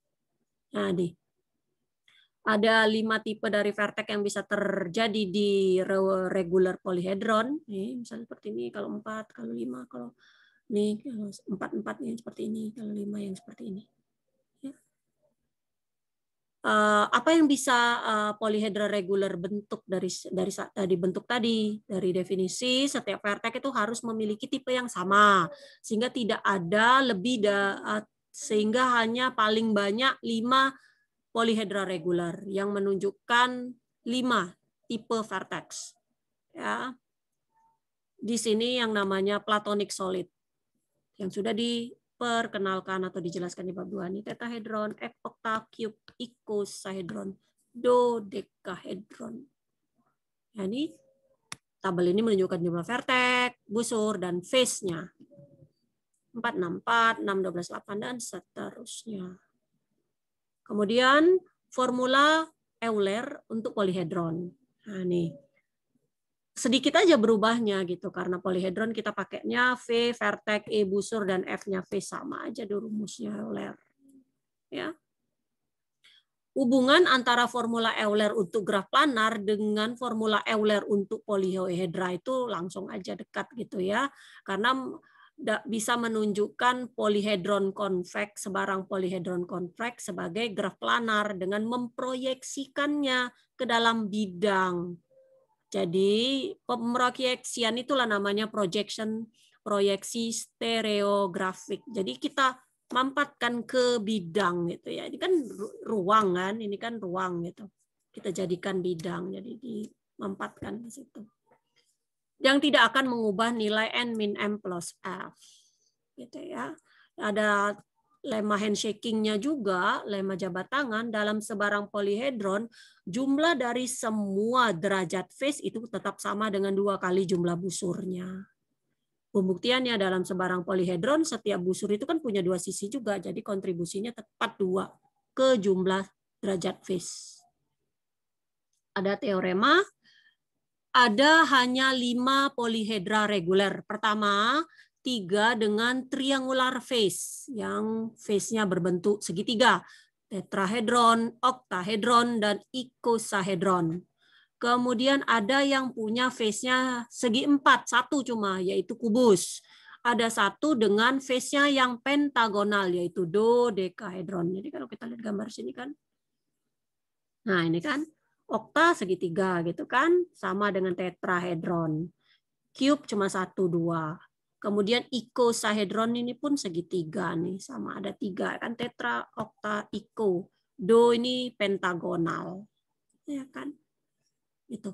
Speaker 1: Nah, nih. Ada lima tipe dari vertek yang bisa terjadi di regular polyhedron. Nih, misalnya seperti ini, kalau empat, kalau lima, kalau nih kalau empat empat yang seperti ini, kalau lima yang seperti ini. Ya. Uh, apa yang bisa uh, eh, polyhedra regular bentuk dari dari tadi bentuk tadi dari definisi setiap vertex itu harus memiliki tipe yang sama sehingga tidak ada lebih da, sehingga hanya paling banyak 5 polihedra reguler yang menunjukkan 5 tipe vertex. Ya. Di sini yang namanya platonic solid yang sudah diperkenalkan atau dijelaskan di bab 2 ini tetahedron, epoctacube, icosahedron, dodecahedron. Ya, nah, ini tabel ini menunjukkan jumlah vertex, busur, dan face-nya. 464, 612, 8, dan seterusnya. Kemudian formula Euler untuk polihedron. Nah, nih. Sedikit aja berubahnya gitu karena polihedron kita pakainya V, vertek E busur dan F-nya V sama aja di rumusnya Euler. Ya. Hubungan antara formula Euler untuk graf planar dengan formula Euler untuk polihedra itu langsung aja dekat gitu ya. Karena bisa menunjukkan polihedron konveks sebarang polihedron konveks sebagai graf planar dengan memproyeksikannya ke dalam bidang. Jadi pemroyeksian itulah namanya projection proyeksi stereografik. Jadi kita mampatkan ke bidang gitu ya. Ini kan ruangan ini kan ruang gitu. Kita jadikan bidang, jadi dimampatkan di situ yang tidak akan mengubah nilai n min m plus f. Gitu ya. Ada lemma handshakingnya juga, lemma jabat tangan, dalam sebarang polihedron, jumlah dari semua derajat face itu tetap sama dengan dua kali jumlah busurnya. Pembuktiannya dalam sebarang polihedron, setiap busur itu kan punya dua sisi juga, jadi kontribusinya tepat dua ke jumlah derajat face. Ada teorema ada hanya lima polihedra reguler. Pertama, tiga dengan triangular face yang face-nya berbentuk segitiga, tetrahedron, oktahedron, dan icosahedron. Kemudian ada yang punya face-nya segi empat, satu cuma, yaitu kubus. Ada satu dengan face-nya yang pentagonal, yaitu dodekahedron. Jadi kalau kita lihat gambar sini kan, nah ini kan, okta segitiga gitu kan, sama dengan tetrahedron. Cube cuma satu dua. Kemudian icosahedron ini pun segitiga nih, sama ada tiga kan tetra, okta, ico. Do ini pentagonal, ya kan? Itu.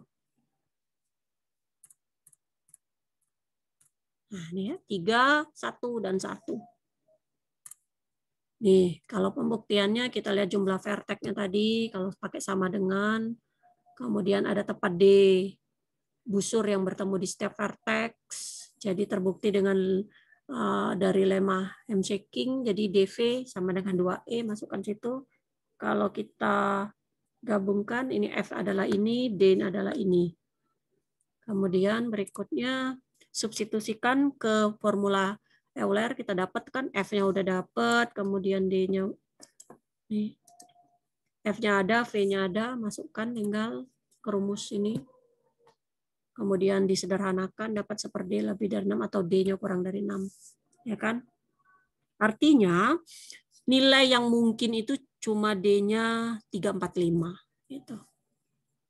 Speaker 1: Nah, ini ya tiga, satu dan satu. Nih, kalau pembuktiannya kita lihat jumlah verteknya tadi, kalau pakai sama dengan, kemudian ada tepat D, busur yang bertemu di setiap vertex, jadi terbukti dengan uh, dari lemah M shaking, jadi DV sama dengan 2E, masukkan situ. Kalau kita gabungkan, ini F adalah ini, D adalah ini. Kemudian berikutnya, substitusikan ke formula Euler kita dapat kan F-nya udah dapat, kemudian D-nya nih. F-nya ada, V-nya ada, masukkan tinggal ke rumus ini. Kemudian disederhanakan dapat seperti lebih dari 6 atau D-nya kurang dari 6. Ya kan? Artinya nilai yang mungkin itu cuma D-nya 345 gitu.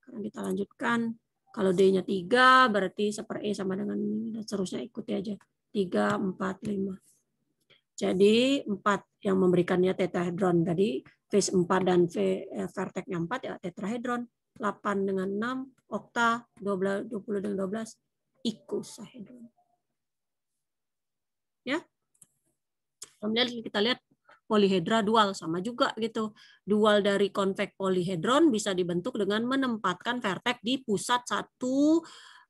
Speaker 1: Sekarang kita lanjutkan. Kalau D-nya 3 berarti seper E sama dengan ini dan seterusnya ikuti aja. 3, 4, 5. Jadi empat yang memberikannya tetrahedron. Tadi face 4 dan v, eh, verteknya 4 ya tetrahedron. 8 dengan 6, okta, 12, 20 dengan 12, ikusahedron. Ya. Kemudian kita lihat polihedra dual sama juga gitu. Dual dari konvek polihedron bisa dibentuk dengan menempatkan vertek di pusat satu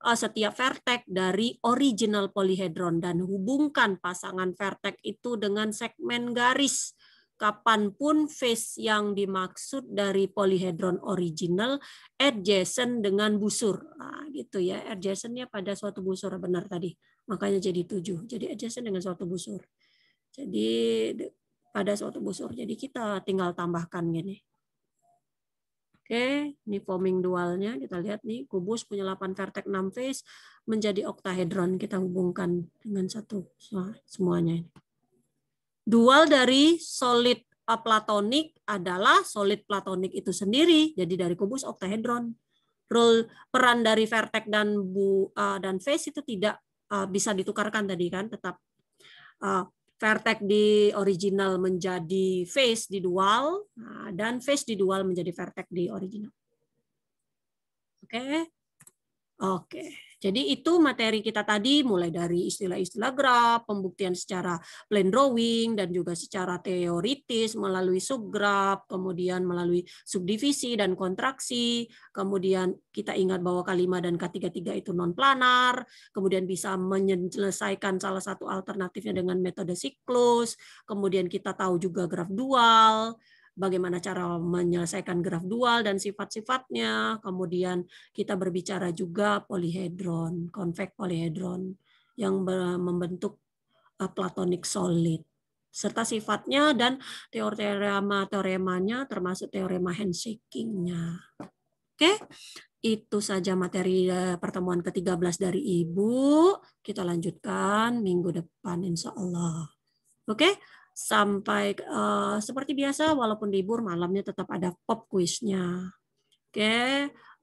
Speaker 1: Eh, setiap vertek dari original polyhedron dan hubungkan pasangan vertek itu dengan segmen garis kapanpun face yang dimaksud dari polyhedron original adjacent dengan busur. Nah, gitu ya, adjacentnya pada suatu busur benar tadi. Makanya jadi tujuh. Jadi adjacent dengan suatu busur. Jadi pada suatu busur. Jadi kita tinggal tambahkan gini. Oke, ini forming dualnya. Kita lihat nih, kubus punya 8 vertek 6 face menjadi oktahedron. Kita hubungkan dengan satu semuanya. Dual dari solid platonik adalah solid platonik itu sendiri. Jadi dari kubus oktahedron. Role peran dari vertek dan bu eh, dan face itu tidak eh, bisa ditukarkan tadi kan, tetap eh, Vertex di original menjadi face di dual nah, dan face di dual menjadi vertex di original. Oke. Okay? Oke. Okay. Jadi itu materi kita tadi mulai dari istilah-istilah graf, pembuktian secara plan drawing dan juga secara teoritis melalui subgraf, kemudian melalui subdivisi dan kontraksi, kemudian kita ingat bahwa kalimat dan K33 itu non planar, kemudian bisa menyelesaikan salah satu alternatifnya dengan metode siklus, kemudian kita tahu juga graf dual, bagaimana cara menyelesaikan graf dual dan sifat-sifatnya. Kemudian kita berbicara juga polihedron, konvek polihedron yang membentuk eh, platonic solid serta sifatnya dan teorema-teoremanya termasuk teorema handshakingnya. nya Oke, itu saja materi eh, pertemuan ke-13 dari Ibu. Kita lanjutkan minggu depan insya Allah. Oke, sampai uh, seperti biasa walaupun libur malamnya tetap ada pop quiznya. Oke, okay.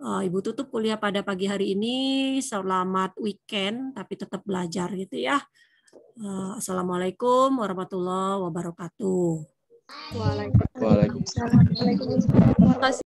Speaker 1: uh, eh, Ibu tutup kuliah pada pagi hari ini. Selamat weekend tapi tetap belajar gitu ya. Uh, Assalamualaikum warahmatullahi wabarakatuh. Waalaikumsalam. Waalaikumsalam. Waalaikumsalam.